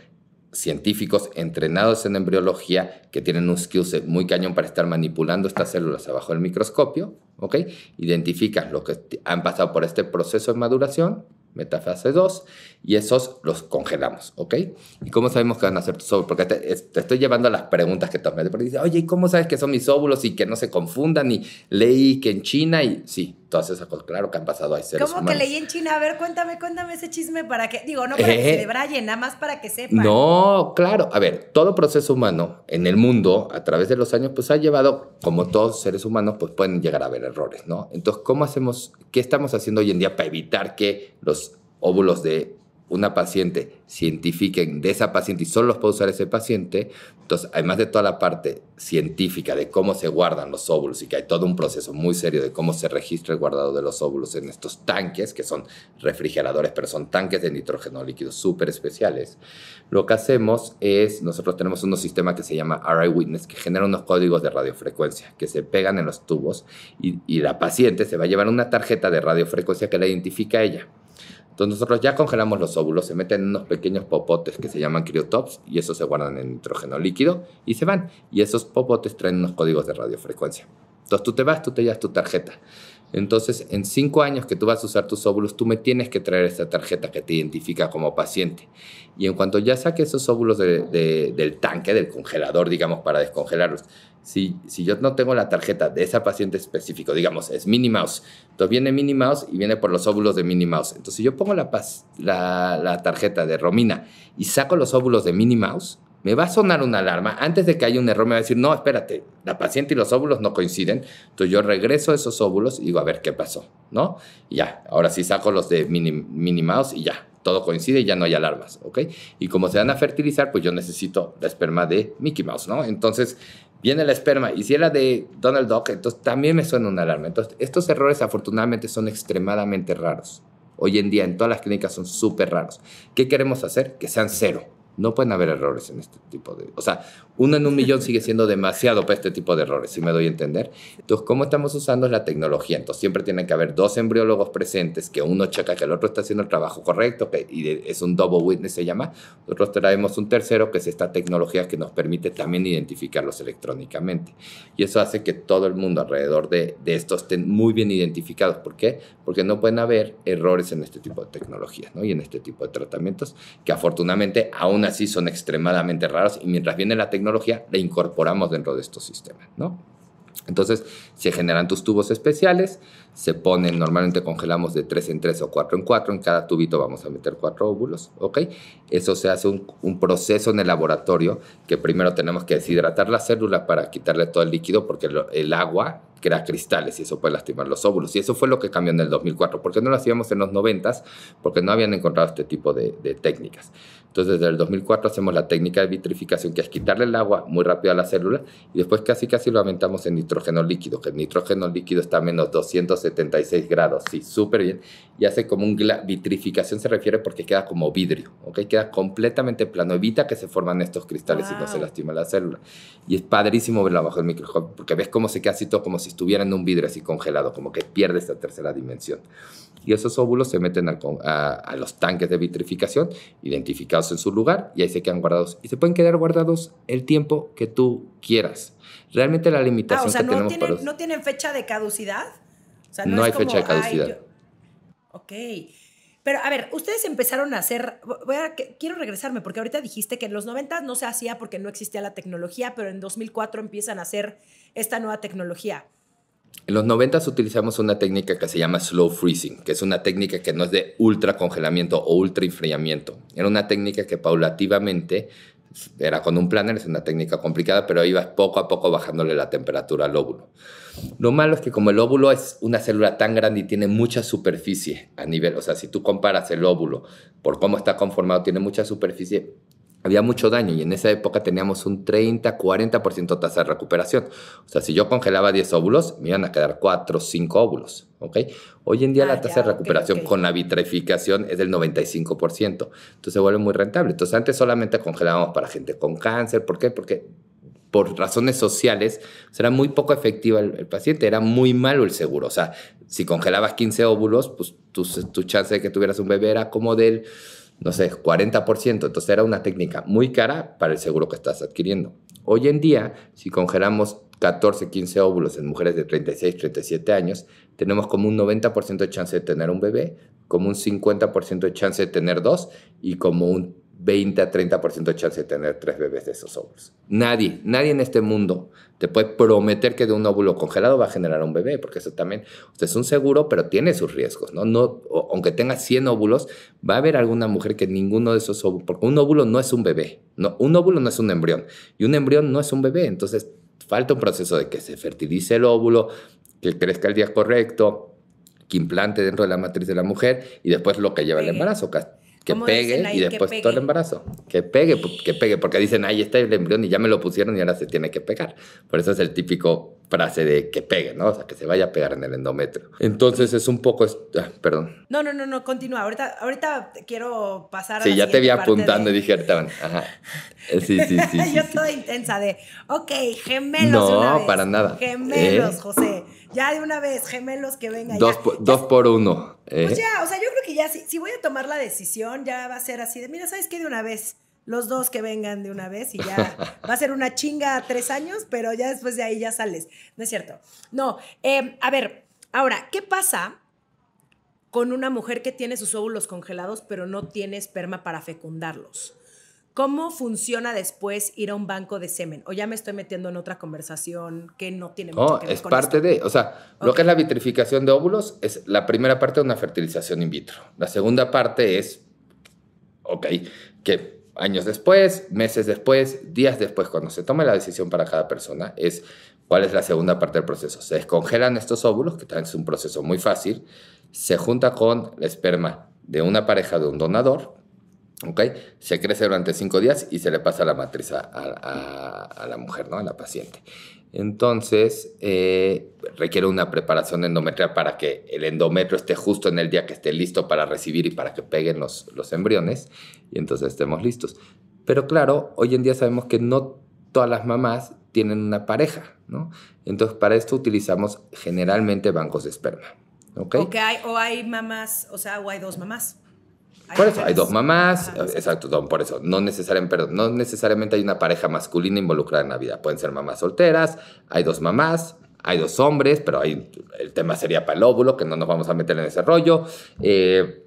científicos entrenados en embriología que tienen un skill muy cañón para estar manipulando estas células abajo del microscopio, ¿ok? Identifican lo que han pasado por este proceso de maduración, metafase 2, y esos los congelamos, ¿ok? ¿Y cómo sabemos que van a ser tus óvulos? Porque te, estoy llevando a las preguntas que tomé. te dice, oye, ¿y cómo sabes que son mis óvulos y que no se confundan? Y leí que en China y sí, todas esas cosas. Claro que han pasado, a seres ¿Cómo que leí en China? A ver, cuéntame, cuéntame ese chisme para que, digo, no para que se eh. brayen, nada más para que sepan. No, claro. A ver, todo proceso humano en el mundo, a través de los años, pues ha llevado, como todos seres humanos, pues pueden llegar a haber errores, ¿no? Entonces, ¿cómo hacemos, qué estamos haciendo hoy en día para evitar que los óvulos de una paciente cientifiquen de esa paciente y solo los puede usar ese paciente, entonces además de toda la parte científica de cómo se guardan los óvulos y que hay todo un proceso muy serio de cómo se registra el guardado de los óvulos en estos tanques, que son refrigeradores, pero son tanques de nitrógeno líquido súper especiales, lo que hacemos es, nosotros tenemos un sistema que se llama RI Witness, que genera unos códigos de radiofrecuencia que se pegan en los tubos y, y la paciente se va a llevar una tarjeta de radiofrecuencia que la identifica a ella. Entonces nosotros ya congelamos los óvulos, se meten en unos pequeños popotes que se llaman criotops y esos se guardan en nitrógeno líquido y se van. Y esos popotes traen unos códigos de radiofrecuencia. Entonces tú te vas, tú te llevas tu tarjeta. Entonces, en cinco años que tú vas a usar tus óvulos, tú me tienes que traer esta tarjeta que te identifica como paciente. Y en cuanto ya saque esos óvulos del tanque, del congelador, digamos, para descongelarlos, si, yo no tengo la tarjeta de esa paciente específico, digamos, es Minnie Mouse, entonces viene Minnie Mouse y viene por los óvulos de Minnie Mouse. Entonces, si yo pongo la, la, la tarjeta de Romina y saco los óvulos de Minnie Mouse, me va a sonar una alarma, antes de que haya un error me va a decir, no, espérate, la paciente y los óvulos no coinciden, entonces yo regreso a esos óvulos y digo, a ver qué pasó, ¿no? Y ya, ahora sí saco los de minimados y ya, todo coincide y ya no hay alarmas, ¿ok? Y como se van a fertilizar, pues yo necesito la esperma de Mickey Mouse, ¿no? Entonces viene la esperma y si era de Donald Duck, entonces también me suena una alarma. Entonces estos errores afortunadamente son extremadamente raros. Hoy en día en todas las clínicas son súper raros. ¿Qué queremos hacer? Que sean cero. No pueden haber errores en este tipo de... O sea, uno en un millón sigue siendo demasiado para este tipo de errores, si me doy a entender. Entonces, ¿cómo estamos usando la tecnología? Entonces, siempre tienen que haber dos embriólogos presentes, que uno checa que el otro está haciendo el trabajo correcto, que, y es un double witness se llama. Nosotros traemos un tercero, que es esta tecnología que nos permite también identificarlos electrónicamente. Y eso hace que todo el mundo alrededor de, de esto estén muy bien identificados. ¿Por qué? Porque no pueden haber errores en este tipo de tecnologías ¿no? y en este tipo de tratamientos, que afortunadamente aún así son extremadamente raros y mientras viene la tecnología, la incorporamos dentro de estos sistemas, ¿no? Entonces, se generan tus tubos especiales, se ponen, normalmente congelamos de tres en tres o cuatro en cuatro, en cada tubito vamos a meter cuatro óvulos, ¿ok? Eso se hace un, proceso en el laboratorio que primero tenemos que deshidratar las células para quitarle todo el líquido porque el, agua crea cristales y eso puede lastimar los óvulos. Y eso fue lo que cambió en el 2004. porque no lo hacíamos en los 90? Porque no habían encontrado este tipo de técnicas. Entonces, desde el 2004 hacemos la técnica de vitrificación, que es quitarle el agua muy rápido a la célula y después casi casi lo aumentamos en nitrógeno líquido, que el nitrógeno líquido está a menos 276 grados, sí, súper bien, y hace como un vitrificación se refiere porque queda como vidrio, ¿ok? Queda completamente plano, evita que se forman estos cristales y no se lastima la célula. Y es padrísimo verlo bajo el microscopio porque ves cómo se queda así todo como si estuviera en un vidrio así congelado, como que pierde esta tercera dimensión y esos óvulos se meten a, los tanques de vitrificación, identificados en su lugar, y ahí se quedan guardados. Y se pueden quedar guardados el tiempo que tú quieras. Realmente la limitación ah, o que no tenemos tienen, para ¿No tienen fecha de caducidad? no, hay fecha de caducidad. Ok. Pero a ver, ustedes empezaron a hacer, quiero regresarme porque ahorita dijiste que en los 90 no se hacía porque no existía la tecnología, pero en 2004 empiezan a hacer esta nueva tecnología. En los 90 utilizamos una técnica que se llama slow freezing, que es una técnica que no es de ultra congelamiento o ultra enfriamiento. Era una técnica que paulativamente era con un planner, es una técnica complicada, pero ibas poco a poco bajándole la temperatura al óvulo. Lo malo es que como el óvulo es una célula tan grande y tiene mucha superficie a nivel, o sea, si tú comparas el óvulo por cómo está conformado, tiene mucha superficie, había mucho daño y en esa época teníamos un 30, 40% tasa de recuperación. O sea, si yo congelaba 10 óvulos, me iban a quedar 4, 5 óvulos. Hoy en día ah, la tasa de recuperación con la vitrificación es del 95%. Entonces se vuelve muy rentable. Entonces antes solamente congelábamos para gente con cáncer. ¿Por qué? Porque por razones sociales, pues, era muy poco efectivo el, paciente, era muy malo el seguro. O sea, si congelabas 15 óvulos, pues tu, tu chance de que tuvieras un bebé era como del no sé, 40%. Entonces era una técnica muy cara para el seguro que estás adquiriendo. Hoy en día, si congelamos 14, 15 óvulos en mujeres de 36, 37 años, tenemos como un 90% de chance de tener un bebé, como un 50% de chance de tener dos y como un 20 a 30% de chance de tener tres bebés de esos óvulos. Nadie, nadie en este mundo te puede prometer que de un óvulo congelado va a generar un bebé, porque eso también es un seguro, pero tiene sus riesgos, ¿no? no aunque tenga 100 óvulos, va a haber alguna mujer que ninguno de esos óvulos, porque un óvulo no es un bebé, no, un óvulo no es un embrión, y un embrión no es un bebé, entonces falta un proceso de que se fertilice el óvulo, que crezca el día correcto, que implante dentro de la matriz de la mujer y después lo que lleva el embarazo, que pegue y después todo el embarazo. Que pegue, que pegue, porque dicen, ahí está el embrión y ya me lo pusieron y ahora se tiene que pegar. Por eso es el típico frase de que pegue, ¿no? O sea, que se vaya a pegar en el endometrio. Entonces es un poco... Ah, perdón. No, no, no, no, continúa. Ahorita, ahorita quiero pasar a... Sí, ya te vi apuntando y dije, ahorita van. Ajá. Eh, sí, sí, sí. Yo toda intensa de, ok, gemelos. No, para nada. Gemelos, ¿Eh? José. Ya de una vez, gemelos que vengan. Dos, Por, uno. ¿eh? Pues ya, o sea, yo creo que ya si, si voy a tomar la decisión, ya va a ser así de, mira, ¿sabes qué? De una vez los dos que vengan de una vez y ya va a ser una chinga tres años, pero ya después de ahí ya sales. No es cierto. No, em, a ver, ahora, ¿qué pasa con una mujer que tiene sus óvulos congelados pero no tiene esperma para fecundarlos? ¿Cómo funciona después ir a un banco de semen? O ya me estoy metiendo en otra conversación que no tiene no, oh, es parte de, o sea, lo que es la vitrificación de óvulos es la primera parte de una fertilización in vitro. La segunda parte es, ok, que años después, meses después, días después, cuando se tome la decisión para cada persona, es cuál es la segunda parte del proceso. Se descongelan estos óvulos, que también es un proceso muy fácil, se junta con la esperma de una pareja de un donador, ¿okay? se crece durante cinco días y se le pasa la matriz a, a la mujer, ¿no? a la paciente. Entonces, eh, requiere una preparación endometrial para que el endometrio esté justo en el día que esté listo para recibir y para que peguen los, embriones y entonces estemos listos. Pero claro, hoy en día sabemos que no todas las mamás tienen una pareja, ¿no? Entonces, para esto utilizamos generalmente bancos de esperma. ¿ok? o hay mamás, o sea, o hay dos mamás por eso, hay dos mamás, exacto, por eso, no, necesariamente, perdón, no necesariamente hay una pareja masculina involucrada en la vida, pueden ser mamás solteras, hay dos mamás, hay dos hombres, pero hay, el tema sería para el óvulo, que no nos vamos a meter en ese rollo, eh,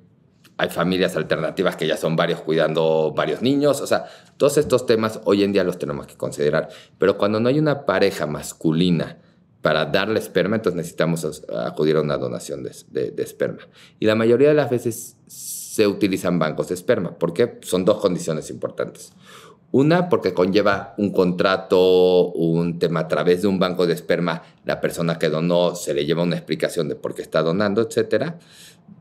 hay familias alternativas que ya son varios cuidando varios niños, o sea, todos estos temas hoy en día los tenemos que considerar, pero cuando no hay una pareja masculina, para darle esperma, entonces necesitamos acudir a una donación de, de, de, esperma. Y la mayoría de las veces se utilizan bancos de esperma. ¿Por qué? Son dos condiciones importantes. Una, porque conlleva un contrato, un tema a través de un banco de esperma, la persona que donó se le lleva una explicación de por qué está donando, etc.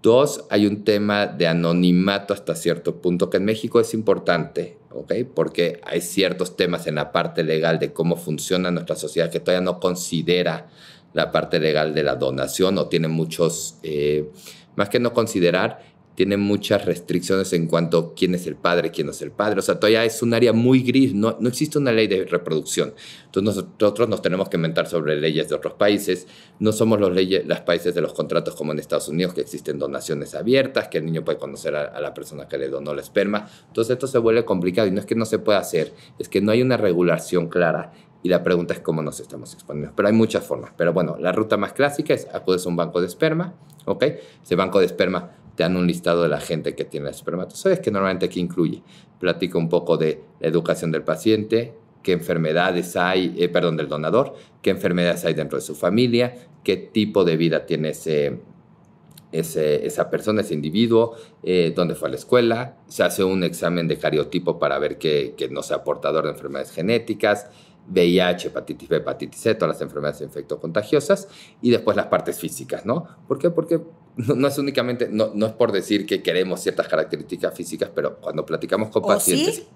Dos, hay un tema de anonimato hasta cierto punto que en México es importante, ¿ok? Porque hay ciertos temas en la parte legal de cómo funciona nuestra sociedad que todavía no considera la parte legal de la donación o tiene muchos, eh, más que no considerar, tiene muchas restricciones en cuanto a quién es el padre, quién no es el padre. O sea, todavía es un área muy gris, no, no existe una ley de reproducción. Entonces nosotros nos tenemos que inventar sobre leyes de otros países. No somos los leyes, los países de los contratos como en Estados Unidos, que existen donaciones abiertas, que el niño puede conocer a, la persona que le donó la esperma. Entonces esto se vuelve complicado y no es que no se pueda hacer, es que no hay una regulación clara y la pregunta es cómo nos estamos exponiendo. Pero hay muchas formas. Pero bueno, la ruta más clásica es acudir a un banco de esperma, ¿ok? Ese banco de esperma te dan un listado de la gente que tiene espermatozoides, que normalmente aquí incluye. Platica un poco de la educación del paciente, qué enfermedades hay, eh, perdón, del donador, qué enfermedades hay dentro de su familia, qué tipo de vida tiene ese, esa persona, ese individuo, eh, dónde fue a la escuela, se hace un examen de cariotipo para ver que, no sea portador de enfermedades genéticas, VIH, hepatitis B, hepatitis C, todas las enfermedades infectocontagiosas, y después las partes físicas, ¿no? ¿Por qué? Porque no, es únicamente, no, es por decir que queremos ciertas características físicas, pero cuando platicamos con pacientes... Sí?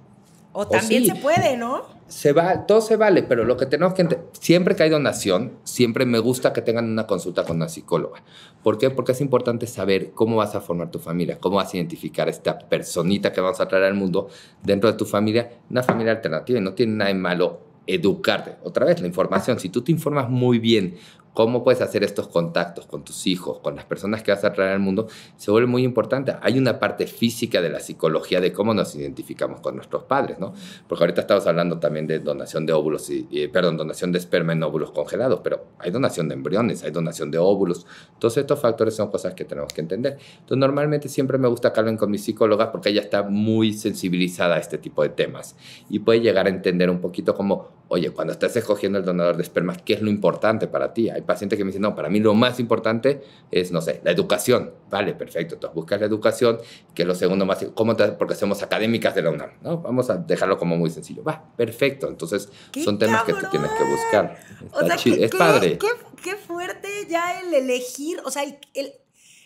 O también se puede, ¿no? Se va, todo se vale, pero lo que tenemos que siempre que hay donación, siempre me gusta que tengan una consulta con una psicóloga. ¿Por qué? Porque es importante saber cómo vas a formar tu familia, cómo vas a identificar a esta personita que vamos a traer al mundo dentro de tu familia, una familia alternativa y no tiene nada de malo educarte. Otra vez, la información, si tú te informas muy bien cómo puedes hacer estos contactos con tus hijos, con las personas que vas a traer al mundo, se vuelve muy importante. Hay una parte física de la psicología de cómo nos identificamos con nuestros padres, ¿no? Porque ahorita estamos hablando también de donación de óvulos, y, perdón, donación de esperma en óvulos congelados, pero hay donación de embriones, hay donación de óvulos. Todos estos factores son cosas que tenemos que entender. Entonces, normalmente siempre me gusta que con mi psicóloga porque ella está muy sensibilizada a este tipo de temas y puede llegar a entender un poquito cómo oye, cuando estás escogiendo el donador de esperma, ¿qué es lo importante para ti? Hay pacientes que me dicen, no, para mí lo más importante es, no sé, la educación. Vale, perfecto. Tú buscas la educación, que es lo segundo más, ¿cómo porque somos académicas de la UNAM, ¿no? Vamos a dejarlo como muy sencillo. Va, perfecto. Entonces son temas que tú tienes que buscar. o sea, es padre. Qué, fuerte ya el elegir, o sea, el, el,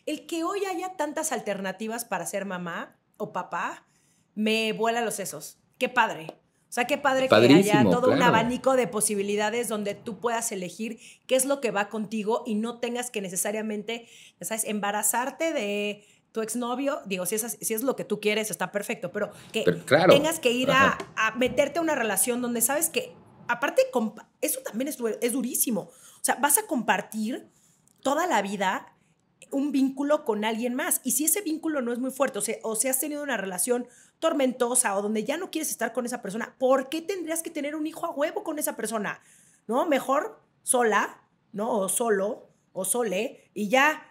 el que hoy haya tantas alternativas para ser mamá o papá, me vuela los sesos. Qué padre. O sea, qué padre que haya todo un abanico de posibilidades donde tú puedas elegir qué es lo que va contigo y no tengas que necesariamente, ¿sabes?, embarazarte de tu exnovio. Digo, si es, si es lo que tú quieres, está perfecto, pero que tengas que ir a, meterte a una relación donde sabes que, aparte, eso también es, es durísimo. O sea, vas a compartir toda la vida un vínculo con alguien más. Y si ese vínculo no es muy fuerte, o, sea, o si has tenido una relación tormentosa o donde ya no quieres estar con esa persona, ¿por qué tendrías que tener un hijo a huevo con esa persona? ¿No? Mejor sola, ¿no? O solo, o sole, y ya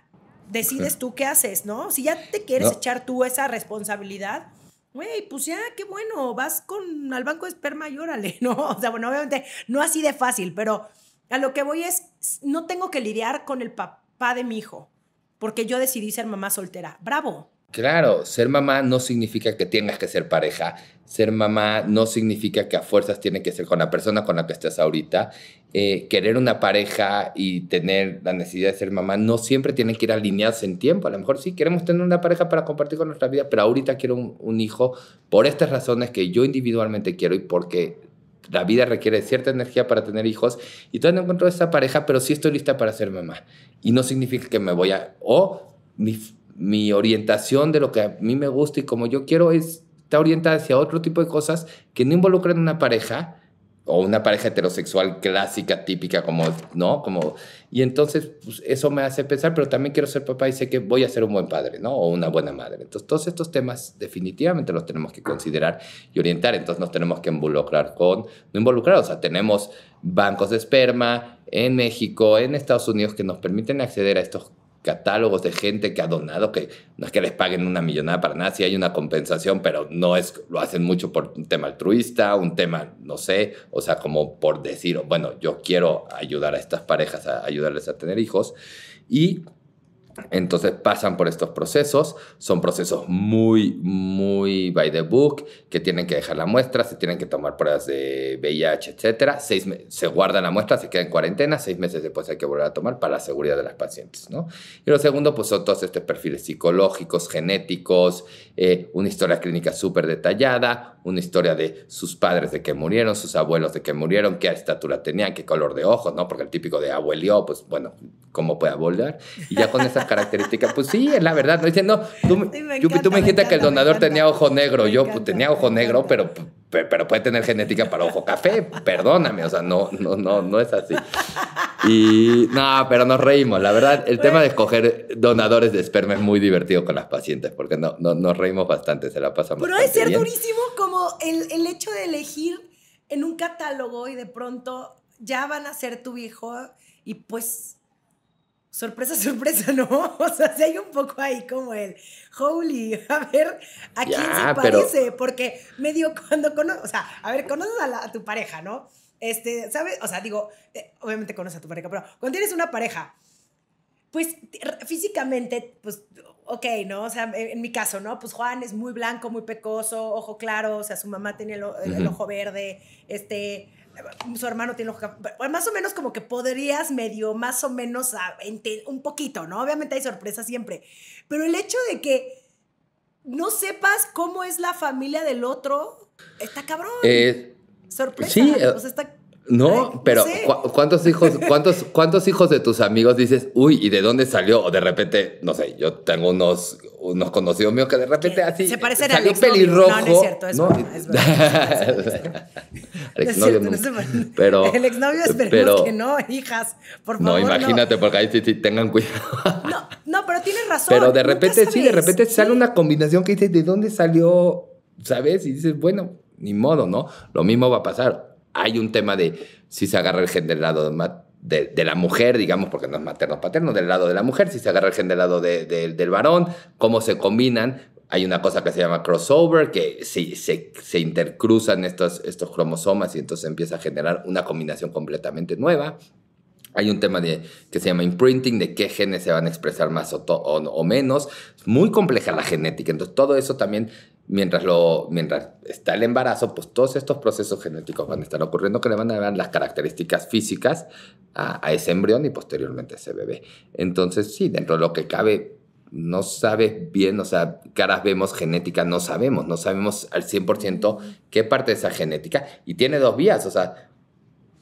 decides tú qué haces, ¿no? Si ya te quieres echar tú esa responsabilidad, güey, pues ya, qué bueno, vas con al banco de esperma y órale, ¿no? O sea, bueno, obviamente no así de fácil, pero a lo que voy es, no tengo que lidiar con el papá de mi hijo, porque yo decidí ser mamá soltera. Bravo, Claro, ser mamá no significa que tengas que ser pareja. Ser mamá no significa que a fuerzas tiene que ser con la persona con la que estás ahorita. Eh, querer una pareja y tener la necesidad de ser mamá no siempre tienen que ir alineados en tiempo. A lo mejor sí queremos tener una pareja para compartir con nuestra vida, pero ahorita quiero un, hijo por estas razones que yo individualmente quiero y porque la vida requiere cierta energía para tener hijos y todavía no encuentro esa pareja, pero sí estoy lista para ser mamá. Y no significa que me voy a... o mi orientación de lo que a mí me gusta y como yo quiero es, está orientada hacia otro tipo de cosas que no involucran una pareja o una pareja heterosexual clásica, típica, como, ¿no? Como, y entonces pues, eso me hace pensar, pero también quiero ser papá y sé que voy a ser un buen padre, ¿no? O una buena madre. Entonces, todos estos temas definitivamente los tenemos que considerar y orientar. Entonces, nos tenemos que involucrar con, no involucrar, o sea, tenemos bancos de esperma en México, en Estados Unidos, que nos permiten acceder a estos catálogos de gente que ha donado, que no es que les paguen una millonada para nada, si hay una compensación, pero no es, lo hacen mucho por un tema altruista, un tema, no sé, o sea, como por decir, bueno, yo quiero ayudar a estas parejas a ayudarles a tener hijos. Y entonces pasan por estos procesos, son procesos muy, muy by the book, que tienen que dejar la muestra, se tienen que tomar pruebas de VIH, etcétera. se guarda la muestra, se queda en cuarentena, seis meses después hay que volver a tomar para la seguridad de las pacientes. ¿no? Y lo segundo, pues son todos estos perfiles psicológicos, genéticos, eh, una historia clínica súper detallada, una historia de sus padres de que murieron, sus abuelos de que murieron, qué estatura tenían, qué color de ojos, ¿no? Porque el típico de abuelo, ah, pues bueno, cómo puede volver. Y ya con esa característica. Pues sí, es la verdad. No diciendo tú, me, tú me dijiste que el donador tenía ojo negro. Yo pues, tenía ojo negro, pero, pero puede tener genética para ojo café. Perdóname, o sea, no, no, no, no es así. Y no, pero nos reímos. La verdad, el tema de escoger donadores de esperma es muy divertido con las pacientes porque no, nos reímos bastante, se la pasamos. Pero es ser durísimo como el, el hecho de elegir en un catálogo y de pronto ya van a ser tu hijo y pues sorpresa, sorpresa, ¿no? O sea, si hay un poco ahí como el, holy, a ver, ¿a quién se parece? Porque medio cuando conoces, o sea, a ver, conoces a, tu pareja, ¿no? Este, ¿sabes? O sea, digo, eh, obviamente conoces a tu pareja, pero cuando tienes una pareja, pues físicamente, pues, ok, ¿no? O sea, en, mi caso, ¿no? Pues Juan es muy blanco, muy pecoso, ojo claro, o sea, su mamá tenía el ojo verde, este su hermano tiene pues, más o menos como que podrías medio, más o menos un poquito, ¿no? Obviamente hay sorpresa siempre, pero el hecho de que no sepas cómo es la familia del otro, está cabrón. Eh, sorpresa. Eh, está no, pero ¿cuántos hijos, cuántos, cuántos hijos de tus amigos dices, uy, ¿y de dónde salió? O de repente, no sé, yo tengo unos, unos conocidos míos que de repente así. Se parece salió a pelirrojo. No, no es cierto, es, verdad. El es pero el exnovio esperemos que no, hijas, por favor. No, imagínate, porque ahí sí, sí, tengan cuidado. No, no, pero tienes razón. Pero de repente sí, de repente sale una combinación que dices, ¿de dónde salió? ¿Sabes? Y dices, bueno, ni modo, ¿no? Lo mismo va a pasar hay un tema de si se agarra el gen del lado de, la mujer, digamos, porque no es materno-paterno, del lado de la mujer, si se agarra el gen del lado del varón, cómo se combinan. Hay una cosa que se llama crossover, que se, se, intercruzan estos, estos cromosomas y entonces empieza a generar una combinación completamente nueva. Hay un tema de, que se llama imprinting, de qué genes se van a expresar más o, o, menos. Es muy compleja la genética, entonces todo eso también mientras, lo, mientras está el embarazo, pues todos estos procesos genéticos van a estar ocurriendo que le van a dar las características físicas a, ese embrión y posteriormente a ese bebé. Entonces, sí, dentro de lo que cabe, no sabes bien, o sea, caras vemos genética, no sabemos, no sabemos al 100% qué parte de esa genética. Y tiene dos vías, o sea,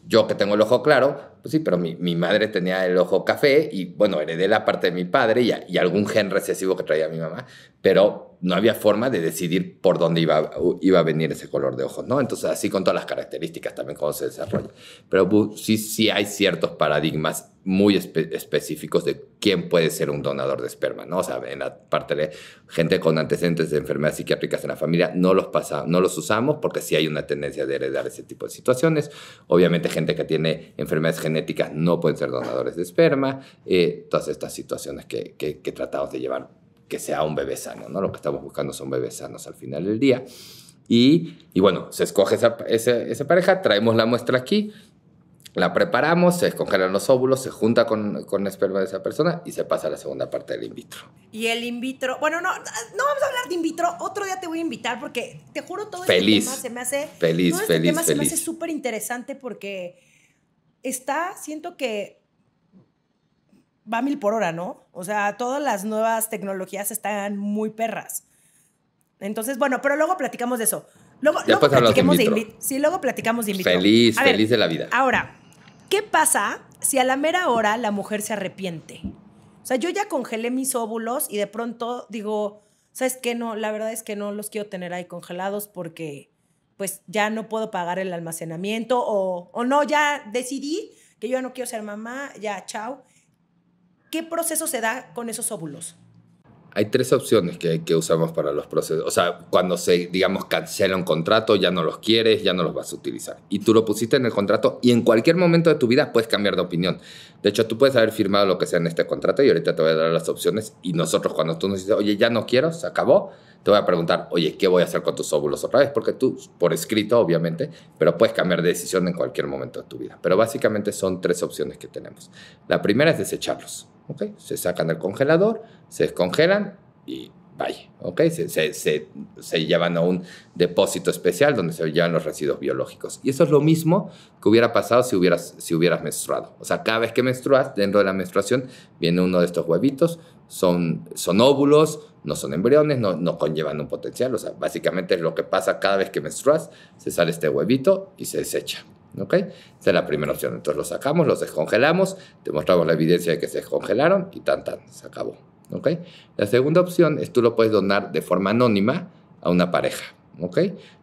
yo que tengo el ojo claro, pues sí, pero mi, madre tenía el ojo café y bueno, heredé la parte de mi padre y, algún gen recesivo que traía mi mamá, pero no había forma de decidir por dónde iba, iba a venir ese color de ojos, ¿no? Entonces así con todas las características también cómo se desarrolla. Pero sí, sí hay ciertos paradigmas muy específicos de quién puede ser un donador de esperma, ¿no? O sea, en la parte de gente con antecedentes de enfermedades psiquiátricas en la familia, no los, pasa, no los usamos porque sí hay una tendencia de heredar ese tipo de situaciones. Obviamente gente que tiene enfermedades genéticas no pueden ser donadores de esperma, eh, todas estas situaciones que, tratamos de llevar, que sea un bebé sano, ¿no? Lo que estamos buscando son bebés sanos al final del día. Y, bueno, se escoge esa, esa, pareja, traemos la muestra aquí, la preparamos, se congelan los óvulos, se junta con, con esperma de esa persona y se pasa a la segunda parte del in vitro. Y el in vitro, bueno, no, no vamos a hablar de in vitro, otro día te voy a invitar porque te juro todo este feliz, tema se me hace feliz, este feliz, tema se me hace súper interesante porque está, siento que va mil por hora, ¿no? O sea, todas las nuevas tecnologías están muy perras. Entonces, bueno, pero luego platicamos de eso. Luego, platicamos de, in vitro. Sí, luego platicamos de in vitro. Feliz, feliz de la vida. Ahora, ¿Qué pasa si a la mera hora la mujer se arrepiente? O sea, yo ya congelé mis óvulos y de pronto digo, ¿sabes qué? No, la verdad es que no los quiero tener ahí congelados porque pues ya no puedo pagar el almacenamiento o, o no, ya decidí que yo ya no quiero ser mamá, ya, chao. ¿Qué proceso se da con esos óvulos? hay tres opciones que, usamos para los procesos. O sea, cuando se, digamos, cancela un contrato, ya no los quieres, ya no los vas a utilizar. Y tú lo pusiste en el contrato y en cualquier momento de tu vida puedes cambiar de opinión. De hecho, tú puedes haber firmado lo que sea en este contrato y ahorita te voy a dar las opciones. Y nosotros, cuando tú nos dices, oye, ya no quiero, se acabó, te voy a preguntar, oye, ¿qué voy a hacer con tus óvulos otra vez? Porque tú, por escrito, obviamente, pero puedes cambiar de decisión en cualquier momento de tu vida. Pero básicamente son tres opciones que tenemos. La primera es desecharlos se sacan del congelador, se descongelan y vaya, ¿ok? Se, llevan a un depósito especial donde se llevan los residuos biológicos. Y eso es lo mismo que hubiera pasado si hubieras, si hubieras menstruado. O sea, cada vez que menstruas, dentro de la menstruación, viene uno de estos huevitos, son, son óvulos, no son embriones, no, no conllevan un potencial. O sea, básicamente es lo que pasa cada vez que menstruas, se sale este huevito y se desecha. ¿Ok? Esa es la primera opción. Entonces los sacamos, los descongelamos, demostramos la evidencia de que se descongelaron y tan, tan, se acabó. ¿Ok? La segunda opción es tú lo puedes donar de forma anónima a una pareja. ¿Ok?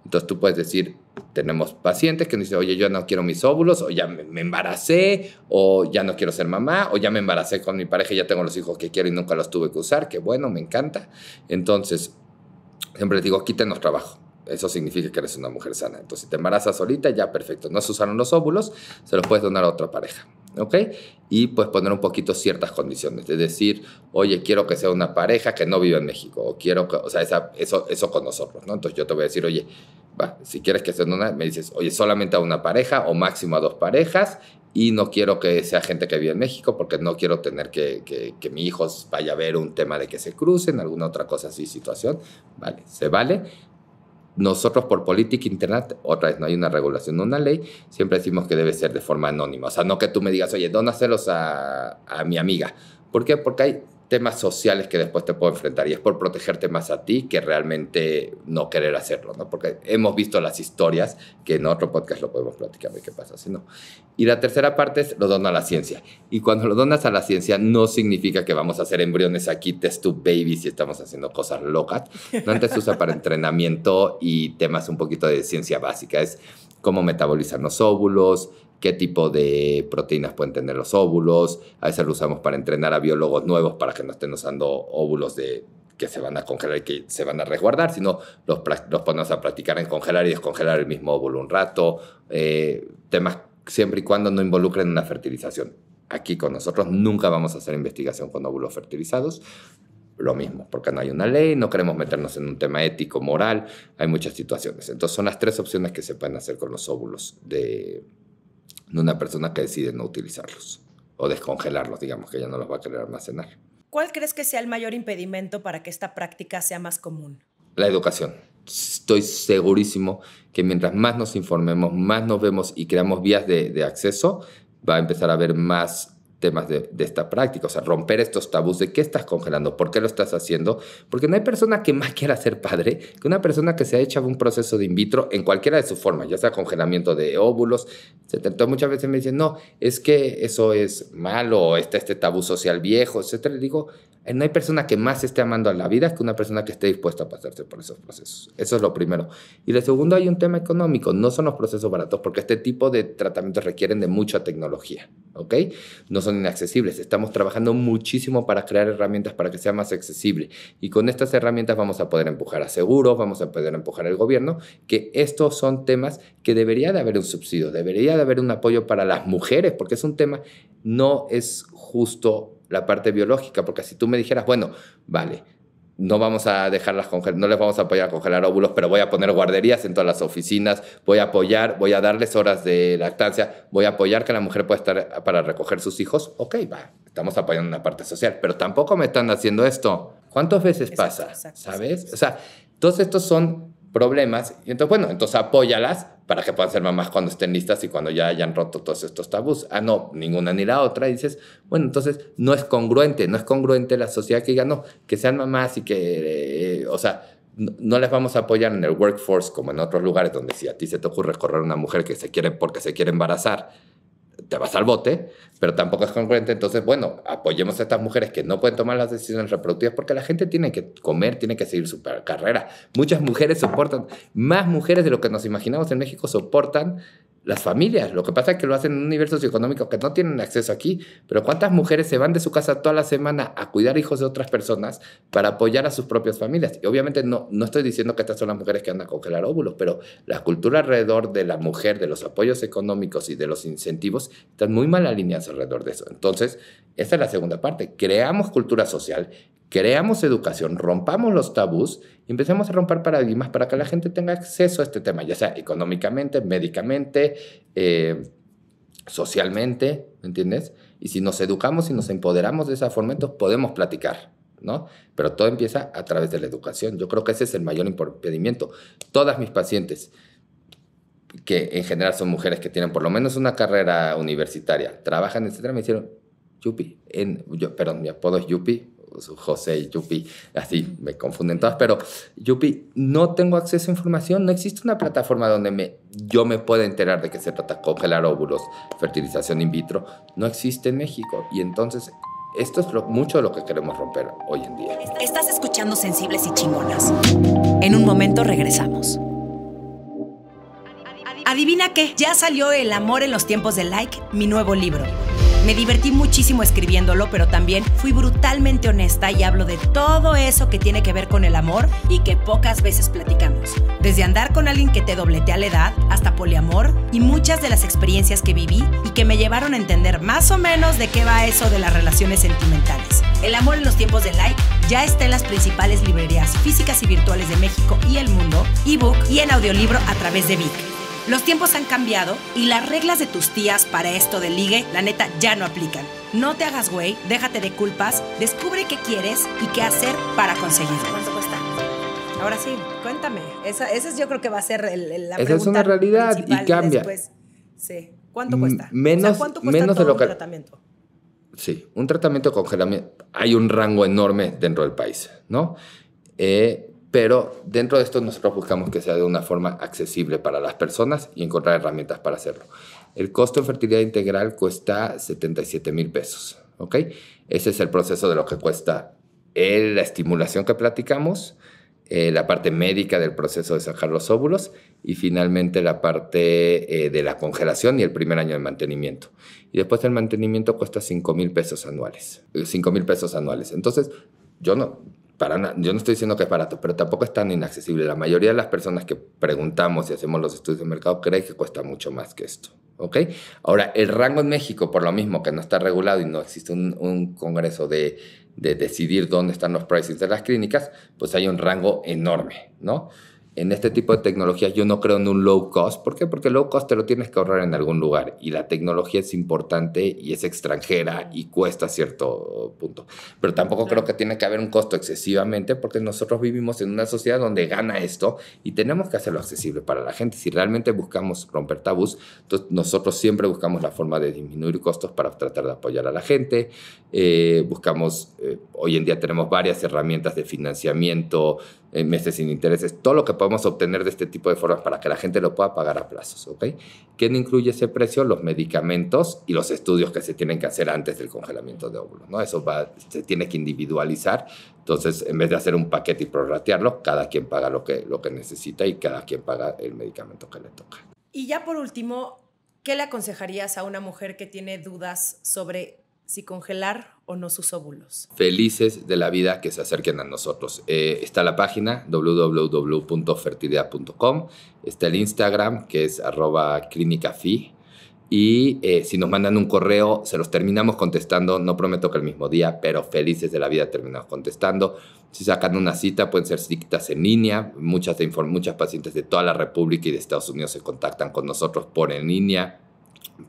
Entonces tú puedes decir, tenemos pacientes que nos dicen, oye, yo no quiero mis óvulos, o ya me embaracé, o ya no quiero ser mamá, o ya me embaracé con mi pareja ya tengo los hijos que quiero y nunca los tuve que usar, que bueno, me encanta. Entonces, siempre les digo, quítenos trabajo. Eso significa que eres una mujer sana. Entonces, si te embarazas solita, ya perfecto. No se usaron los óvulos, se los puedes donar a otra pareja. ¿ok? Y puedes poner un poquito ciertas condiciones, es decir, oye, quiero que sea una pareja que no viva en México, o quiero que, o sea, eso, eso con nosotros, ¿no? Entonces yo te voy a decir, oye, va, si quieres que sea una, me dices, oye, solamente a una pareja o máximo a dos parejas, y no quiero que sea gente que vive en México, porque no quiero tener que, que, que mi hijo vaya a ver un tema de que se crucen, alguna otra cosa así, situación, vale, se vale nosotros por política interna, otra vez no hay una regulación, no una ley, siempre decimos que debe ser de forma anónima. O sea, no que tú me digas, oye, dónaselos a, a mi amiga. ¿Por qué? Porque hay temas sociales que después te puedo enfrentar y es por protegerte más a ti que realmente no querer hacerlo, ¿no? Porque hemos visto las historias que en otro podcast lo podemos platicar de qué pasa, si no. Y la tercera parte es lo dono a la ciencia. Y cuando lo donas a la ciencia no significa que vamos a hacer embriones aquí, test tube babies y estamos haciendo cosas locas. No antes se usa para entrenamiento y temas un poquito de ciencia básica, es cómo metabolizan los óvulos, qué tipo de proteínas pueden tener los óvulos. A veces lo usamos para entrenar a biólogos nuevos para que no estén usando óvulos de, que se van a congelar y que se van a resguardar, sino los, los ponemos a practicar en congelar y descongelar el mismo óvulo un rato. Eh, temas siempre y cuando no involucren una fertilización. Aquí con nosotros nunca vamos a hacer investigación con óvulos fertilizados. Lo mismo, porque no hay una ley, no queremos meternos en un tema ético, moral, hay muchas situaciones. Entonces son las tres opciones que se pueden hacer con los óvulos de, de una persona que decide no utilizarlos o descongelarlos, digamos, que ya no los va a querer almacenar. ¿Cuál crees que sea el mayor impedimento para que esta práctica sea más común? La educación. Estoy segurísimo que mientras más nos informemos, más nos vemos y creamos vías de, de acceso, va a empezar a haber más temas de, esta práctica, o sea, romper estos tabús de qué estás congelando, por qué lo estás haciendo, porque no hay persona que más quiera ser padre que una persona que se ha hecho un proceso de in vitro en cualquiera de sus formas, ya sea congelamiento de óvulos, etc. Entonces muchas veces me dicen, no, es que eso es malo, está este tabú social viejo, etcétera, Le digo, no hay persona que más esté amando a la vida que una persona que esté dispuesta a pasarse por esos procesos. Eso es lo primero. Y lo segundo, hay un tema económico. No son los procesos baratos porque este tipo de tratamientos requieren de mucha tecnología. ¿Ok? No son inaccesibles. Estamos trabajando muchísimo para crear herramientas para que sea más accesible. Y con estas herramientas vamos a poder empujar a seguros, vamos a poder empujar al gobierno, que estos son temas que debería de haber un subsidio, debería de haber un apoyo para las mujeres, porque es un tema, no es justo la parte biológica, porque si tú me dijeras, bueno, vale, no vamos a dejarlas congelar, no les vamos a apoyar a congelar óvulos, pero voy a poner guarderías en todas las oficinas, voy a apoyar, voy a darles horas de lactancia, voy a apoyar que la mujer pueda estar para recoger sus hijos, ok, va, estamos apoyando una parte social, pero tampoco me están haciendo esto. ¿Cuántas veces pasa? ¿Sabes? O sea, todos estos son problemas, y entonces, bueno, entonces apóyalas, para que puedan ser mamás cuando estén listas y cuando ya hayan roto todos estos tabús. Ah, no, ninguna ni la otra. dices, bueno, entonces no es congruente, no es congruente la sociedad que diga, no, que sean mamás y que, eh, o sea, no, les vamos a apoyar en el workforce como en otros lugares donde si a ti se te ocurre correr una mujer que se quiere porque se quiere embarazar te vas al bote, pero tampoco es congruente. Entonces, bueno, apoyemos a estas mujeres que no pueden tomar las decisiones reproductivas porque la gente tiene que comer, tiene que seguir su carrera. Muchas mujeres soportan, más mujeres de lo que nos imaginamos en México soportan las familias. Lo que pasa es que lo hacen en un universo socioeconómico que no tienen acceso aquí. Pero ¿cuántas mujeres se van de su casa toda la semana a cuidar hijos de otras personas para apoyar a sus propias familias? Y obviamente no, no estoy diciendo que estas son las mujeres que andan a congelar óvulos, pero la cultura alrededor de la mujer, de los apoyos económicos y de los incentivos, están muy mal alineadas alrededor de eso. Entonces, esta es la segunda parte. Creamos cultura social, creamos educación, rompamos los tabús y empecemos a romper paradigmas para que la gente tenga acceso a este tema, ya sea económicamente, médicamente, eh, socialmente, ¿me entiendes? Y si nos educamos y nos empoderamos de esa forma, entonces podemos platicar, ¿no? Pero todo empieza a través de la educación. Yo creo que ese es el mayor impedimento. Todas mis pacientes, que en general son mujeres que tienen por lo menos una carrera universitaria, trabajan, etcétera, me hicieron, Yupi, en, yo, perdón, mi apodo es Yupi, José y Yupi, así me confunden todas, pero Yupi, no tengo acceso a información, no existe una plataforma donde me, yo me pueda enterar de que se trata congelar óvulos, fertilización in vitro, no existe en México. Y entonces, esto es mucho de lo que queremos romper hoy en día. Estás escuchando Sensibles y Chingonas. En un momento regresamos. Adivina qué, ya salió El amor en los tiempos de like, mi nuevo libro. Me divertí muchísimo escribiéndolo, pero también fui brutalmente honesta y hablo de todo eso que tiene que ver con el amor y que pocas veces platicamos. Desde andar con alguien que te dobletea la edad hasta poliamor y muchas de las experiencias que viví y que me llevaron a entender más o menos de qué va eso de las relaciones sentimentales. El amor en los tiempos de like ya está en las principales librerías físicas y virtuales de México y el mundo, ebook y en audiolibro a través de Vic. Los tiempos han cambiado y las reglas de tus tías para esto de ligue, la neta, ya no aplican. No te hagas güey, déjate de culpas, descubre qué quieres y qué hacer para conseguirlo. ¿Cuánto cuesta? Ahora sí, cuéntame. Esa, es yo creo que va a ser la la Esa es una realidad y cambia. Sí. ¿Cuánto mm, cuesta? Menos, ¿cuánto cuesta menos de un tratamiento? Sí, un tratamiento de congelamiento. Hay un rango enorme dentro del país, ¿no? Eh, pero dentro de esto nosotros buscamos que sea de una forma accesible para las personas y encontrar herramientas para hacerlo. El costo de fertilidad integral cuesta 77 mil pesos, ¿ok? Ese es el proceso de lo que cuesta eh, la estimulación que platicamos, eh, la parte médica del proceso de sacar los óvulos y finalmente la parte eh, de la congelación y el primer año de mantenimiento. Y después el mantenimiento cuesta 5 mil pesos anuales, 5 mil pesos anuales. Entonces, yo no, yo no estoy diciendo que es barato, pero tampoco es tan inaccesible. La mayoría de las personas que preguntamos y hacemos los estudios de mercado creen que cuesta mucho más que esto. ¿ok? Ahora, el rango en México, por lo mismo que no está regulado y no existe un, un congreso de, de, decidir dónde están los precios de las clínicas, pues hay un rango enorme, ¿no? en este tipo de tecnologías yo no creo en un low cost. ¿Por qué? Porque low cost te lo tienes que ahorrar en algún lugar y la tecnología es importante y es extranjera y cuesta cierto punto. Pero tampoco creo que tiene que haber un costo excesivamente porque nosotros vivimos en una sociedad donde gana esto y tenemos que hacerlo accesible para la gente. Si realmente buscamos romper tabús, nosotros siempre buscamos la forma de disminuir costos para tratar de apoyar a la gente, eh, buscamos, eh, hoy en día tenemos varias herramientas de financiamiento, eh, meses sin intereses, todo lo que podemos obtener de este tipo de formas para que la gente lo pueda pagar a plazos, ¿ok? ¿Qué incluye ese precio? Los medicamentos y los estudios que se tienen que hacer antes del congelamiento de óvulos, ¿no? Eso se tiene que individualizar, entonces en vez de hacer un paquete y prorratearlo, cada quien paga lo que, lo que necesita y cada quien paga el medicamento que le toca. Y ya por último, ¿qué le aconsejarías a una mujer que tiene dudas sobre si congelar o no sus óvulos. Felices de la vida que se acerquen a nosotros. Eh, está la página www.fertilidad.com, está el Instagram que es arroba clínicafi y eh, si nos mandan un correo se los terminamos contestando, no prometo que el mismo día, pero felices de la vida terminamos contestando. Si sacan una cita, pueden ser citas en línea, muchas, de muchas pacientes de toda la República y de Estados Unidos se contactan con nosotros por en línea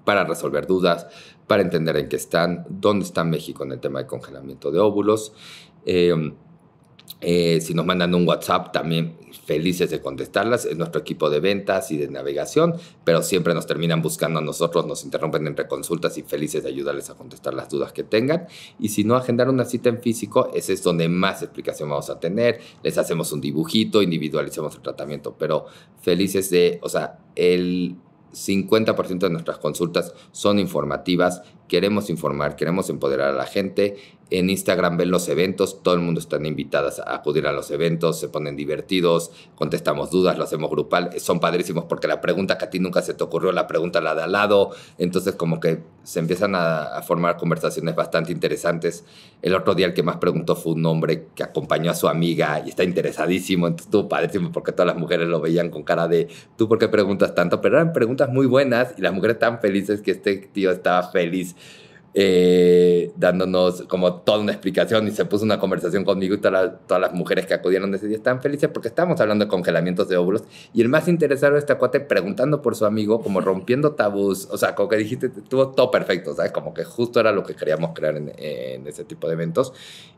para resolver dudas, para entender en qué están, dónde está México en el tema de congelamiento de óvulos. Eh, eh, si nos mandan un WhatsApp, también felices de contestarlas. Es nuestro equipo de ventas y de navegación, pero siempre nos terminan buscando a nosotros, nos interrumpen entre consultas y felices de ayudarles a contestar las dudas que tengan. Y si no, agendar una cita en físico, ese es donde más explicación vamos a tener. Les hacemos un dibujito, individualicemos el tratamiento, pero felices de, o sea, el 50% de nuestras consultas son informativas queremos informar, queremos empoderar a la gente. En Instagram ven los eventos, todo el mundo están invitadas a acudir a los eventos, se ponen divertidos, contestamos dudas, lo hacemos grupal, son padrísimos porque la pregunta que a ti nunca se te ocurrió, la pregunta la da al lado, entonces como que se empiezan a, a formar conversaciones bastante interesantes. El otro día el que más preguntó fue un hombre que acompañó a su amiga y está interesadísimo, entonces estuvo padrísimo porque todas las mujeres lo veían con cara de, ¿tú por qué preguntas tanto? Pero eran preguntas muy buenas y las mujeres tan felices que este tío estaba feliz eh, dándonos como toda una explicación y se puso una conversación conmigo y todas las mujeres que acudieron ese día están felices porque estábamos hablando de congelamientos de óvulos y el más interesado es este cuate preguntando por su amigo, como rompiendo tabús, o sea, como que dijiste, estuvo todo perfecto, ¿sabes? Como que justo era lo que queríamos crear en, en ese tipo de eventos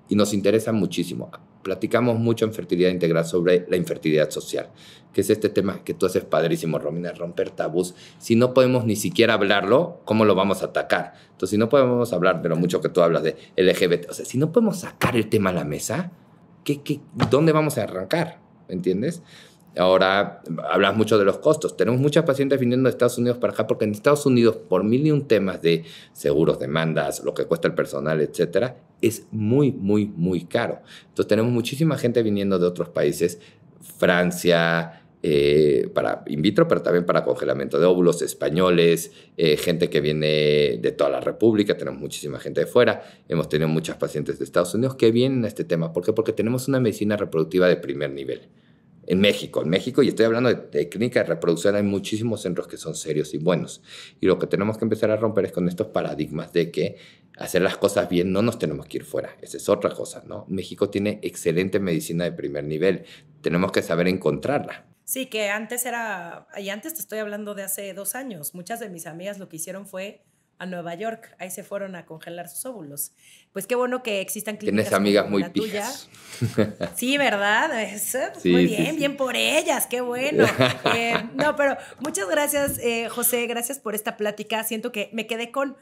y nos interesa muchísimo. Platicamos mucho en Fertilidad Integral sobre la infertilidad social, que es este tema que tú haces padrísimo, Romina, romper tabús. Si no podemos ni siquiera hablarlo, ¿cómo lo vamos a atacar? Entonces, si no podemos hablar de lo mucho que tú hablas de LGBT, o sea, si no podemos sacar el tema a la mesa, ¿qué, qué, dónde vamos a arrancar? ¿Entiendes? Ahora, hablas mucho de los costos. Tenemos muchas pacientes viniendo de Estados Unidos para acá porque en Estados Unidos, por mil y un temas de seguros, demandas, lo que cuesta el personal, etcétera, es muy, muy, muy caro. Entonces, tenemos muchísima gente viniendo de otros países, Francia, eh, para in vitro, pero también para congelamiento de óvulos españoles, eh, gente que viene de toda la República, tenemos muchísima gente de fuera, hemos tenido muchas pacientes de Estados Unidos que vienen a este tema. ¿Por qué? Porque tenemos una medicina reproductiva de primer nivel. En México, en México, y estoy hablando de, de clínica de reproducción, hay muchísimos centros que son serios y buenos. Y lo que tenemos que empezar a romper es con estos paradigmas de que hacer las cosas bien no nos tenemos que ir fuera. Esa es otra cosa, ¿no? México tiene excelente medicina de primer nivel. Tenemos que saber encontrarla Sí, que antes era, y antes te estoy hablando de hace dos años, muchas de mis amigas lo que hicieron fue a Nueva York, ahí se fueron a congelar sus óvulos. Pues qué bueno que existan clínicas. Tienes amigas muy Sí, ¿verdad? muy bien, bien por ellas, qué bueno. Eh, no, pero muchas gracias, eh, José, gracias por esta plática. Siento que me quedé con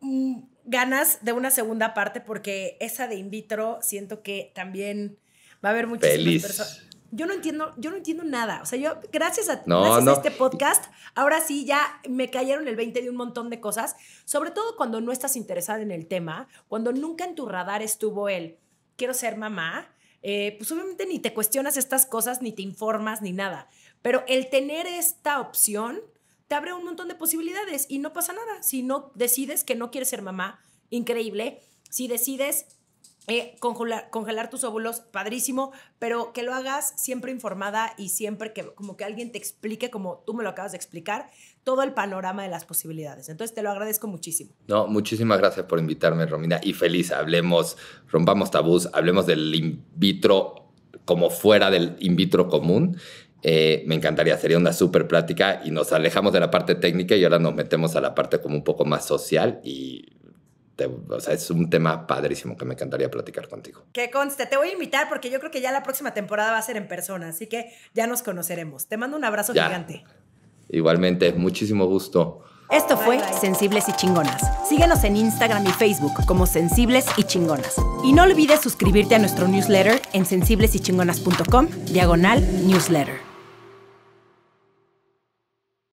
mm, ganas de una segunda parte porque esa de in vitro siento que también va a haber muchísimas personas yo no entiendo, yo no entiendo nada. O sea, yo, gracias a, este podcast, ahora sí ya me cayeron el 20 de un montón de cosas, sobre todo cuando no estás interesada en el tema, cuando nunca en tu radar estuvo el quiero ser mamá, eh, pues obviamente ni te cuestionas estas cosas, ni te informas, ni nada. Pero el tener esta opción te abre un montón de posibilidades y no pasa nada. Si no decides que no quieres ser mamá, increíble. Si decides eh, congelar, tus óvulos, padrísimo, pero que lo hagas siempre informada y siempre que como que alguien te explique, como tú me lo acabas de explicar, todo el panorama de las posibilidades. Entonces te lo agradezco muchísimo. No, muchísimas gracias por invitarme, Romina, y feliz, hablemos, rompamos tabús, hablemos del in vitro como fuera del in vitro común. Eh, me encantaría, sería una súper plática y nos alejamos de la parte técnica y ahora nos metemos a la parte como un poco más social y sea, es un tema padrísimo que me encantaría platicar contigo. Que conste, te voy a invitar porque yo creo que ya la próxima temporada va a ser en persona, así que ya nos conoceremos. Te mando un abrazo gigante. Igualmente, muchísimo gusto. Esto fue Sensibles y Chingonas. Síguenos en Instagram y Facebook como Sensibles y Chingonas. Y no olvides suscribirte a nuestro newsletter en sensiblesychingonas.com, diagonal newsletter.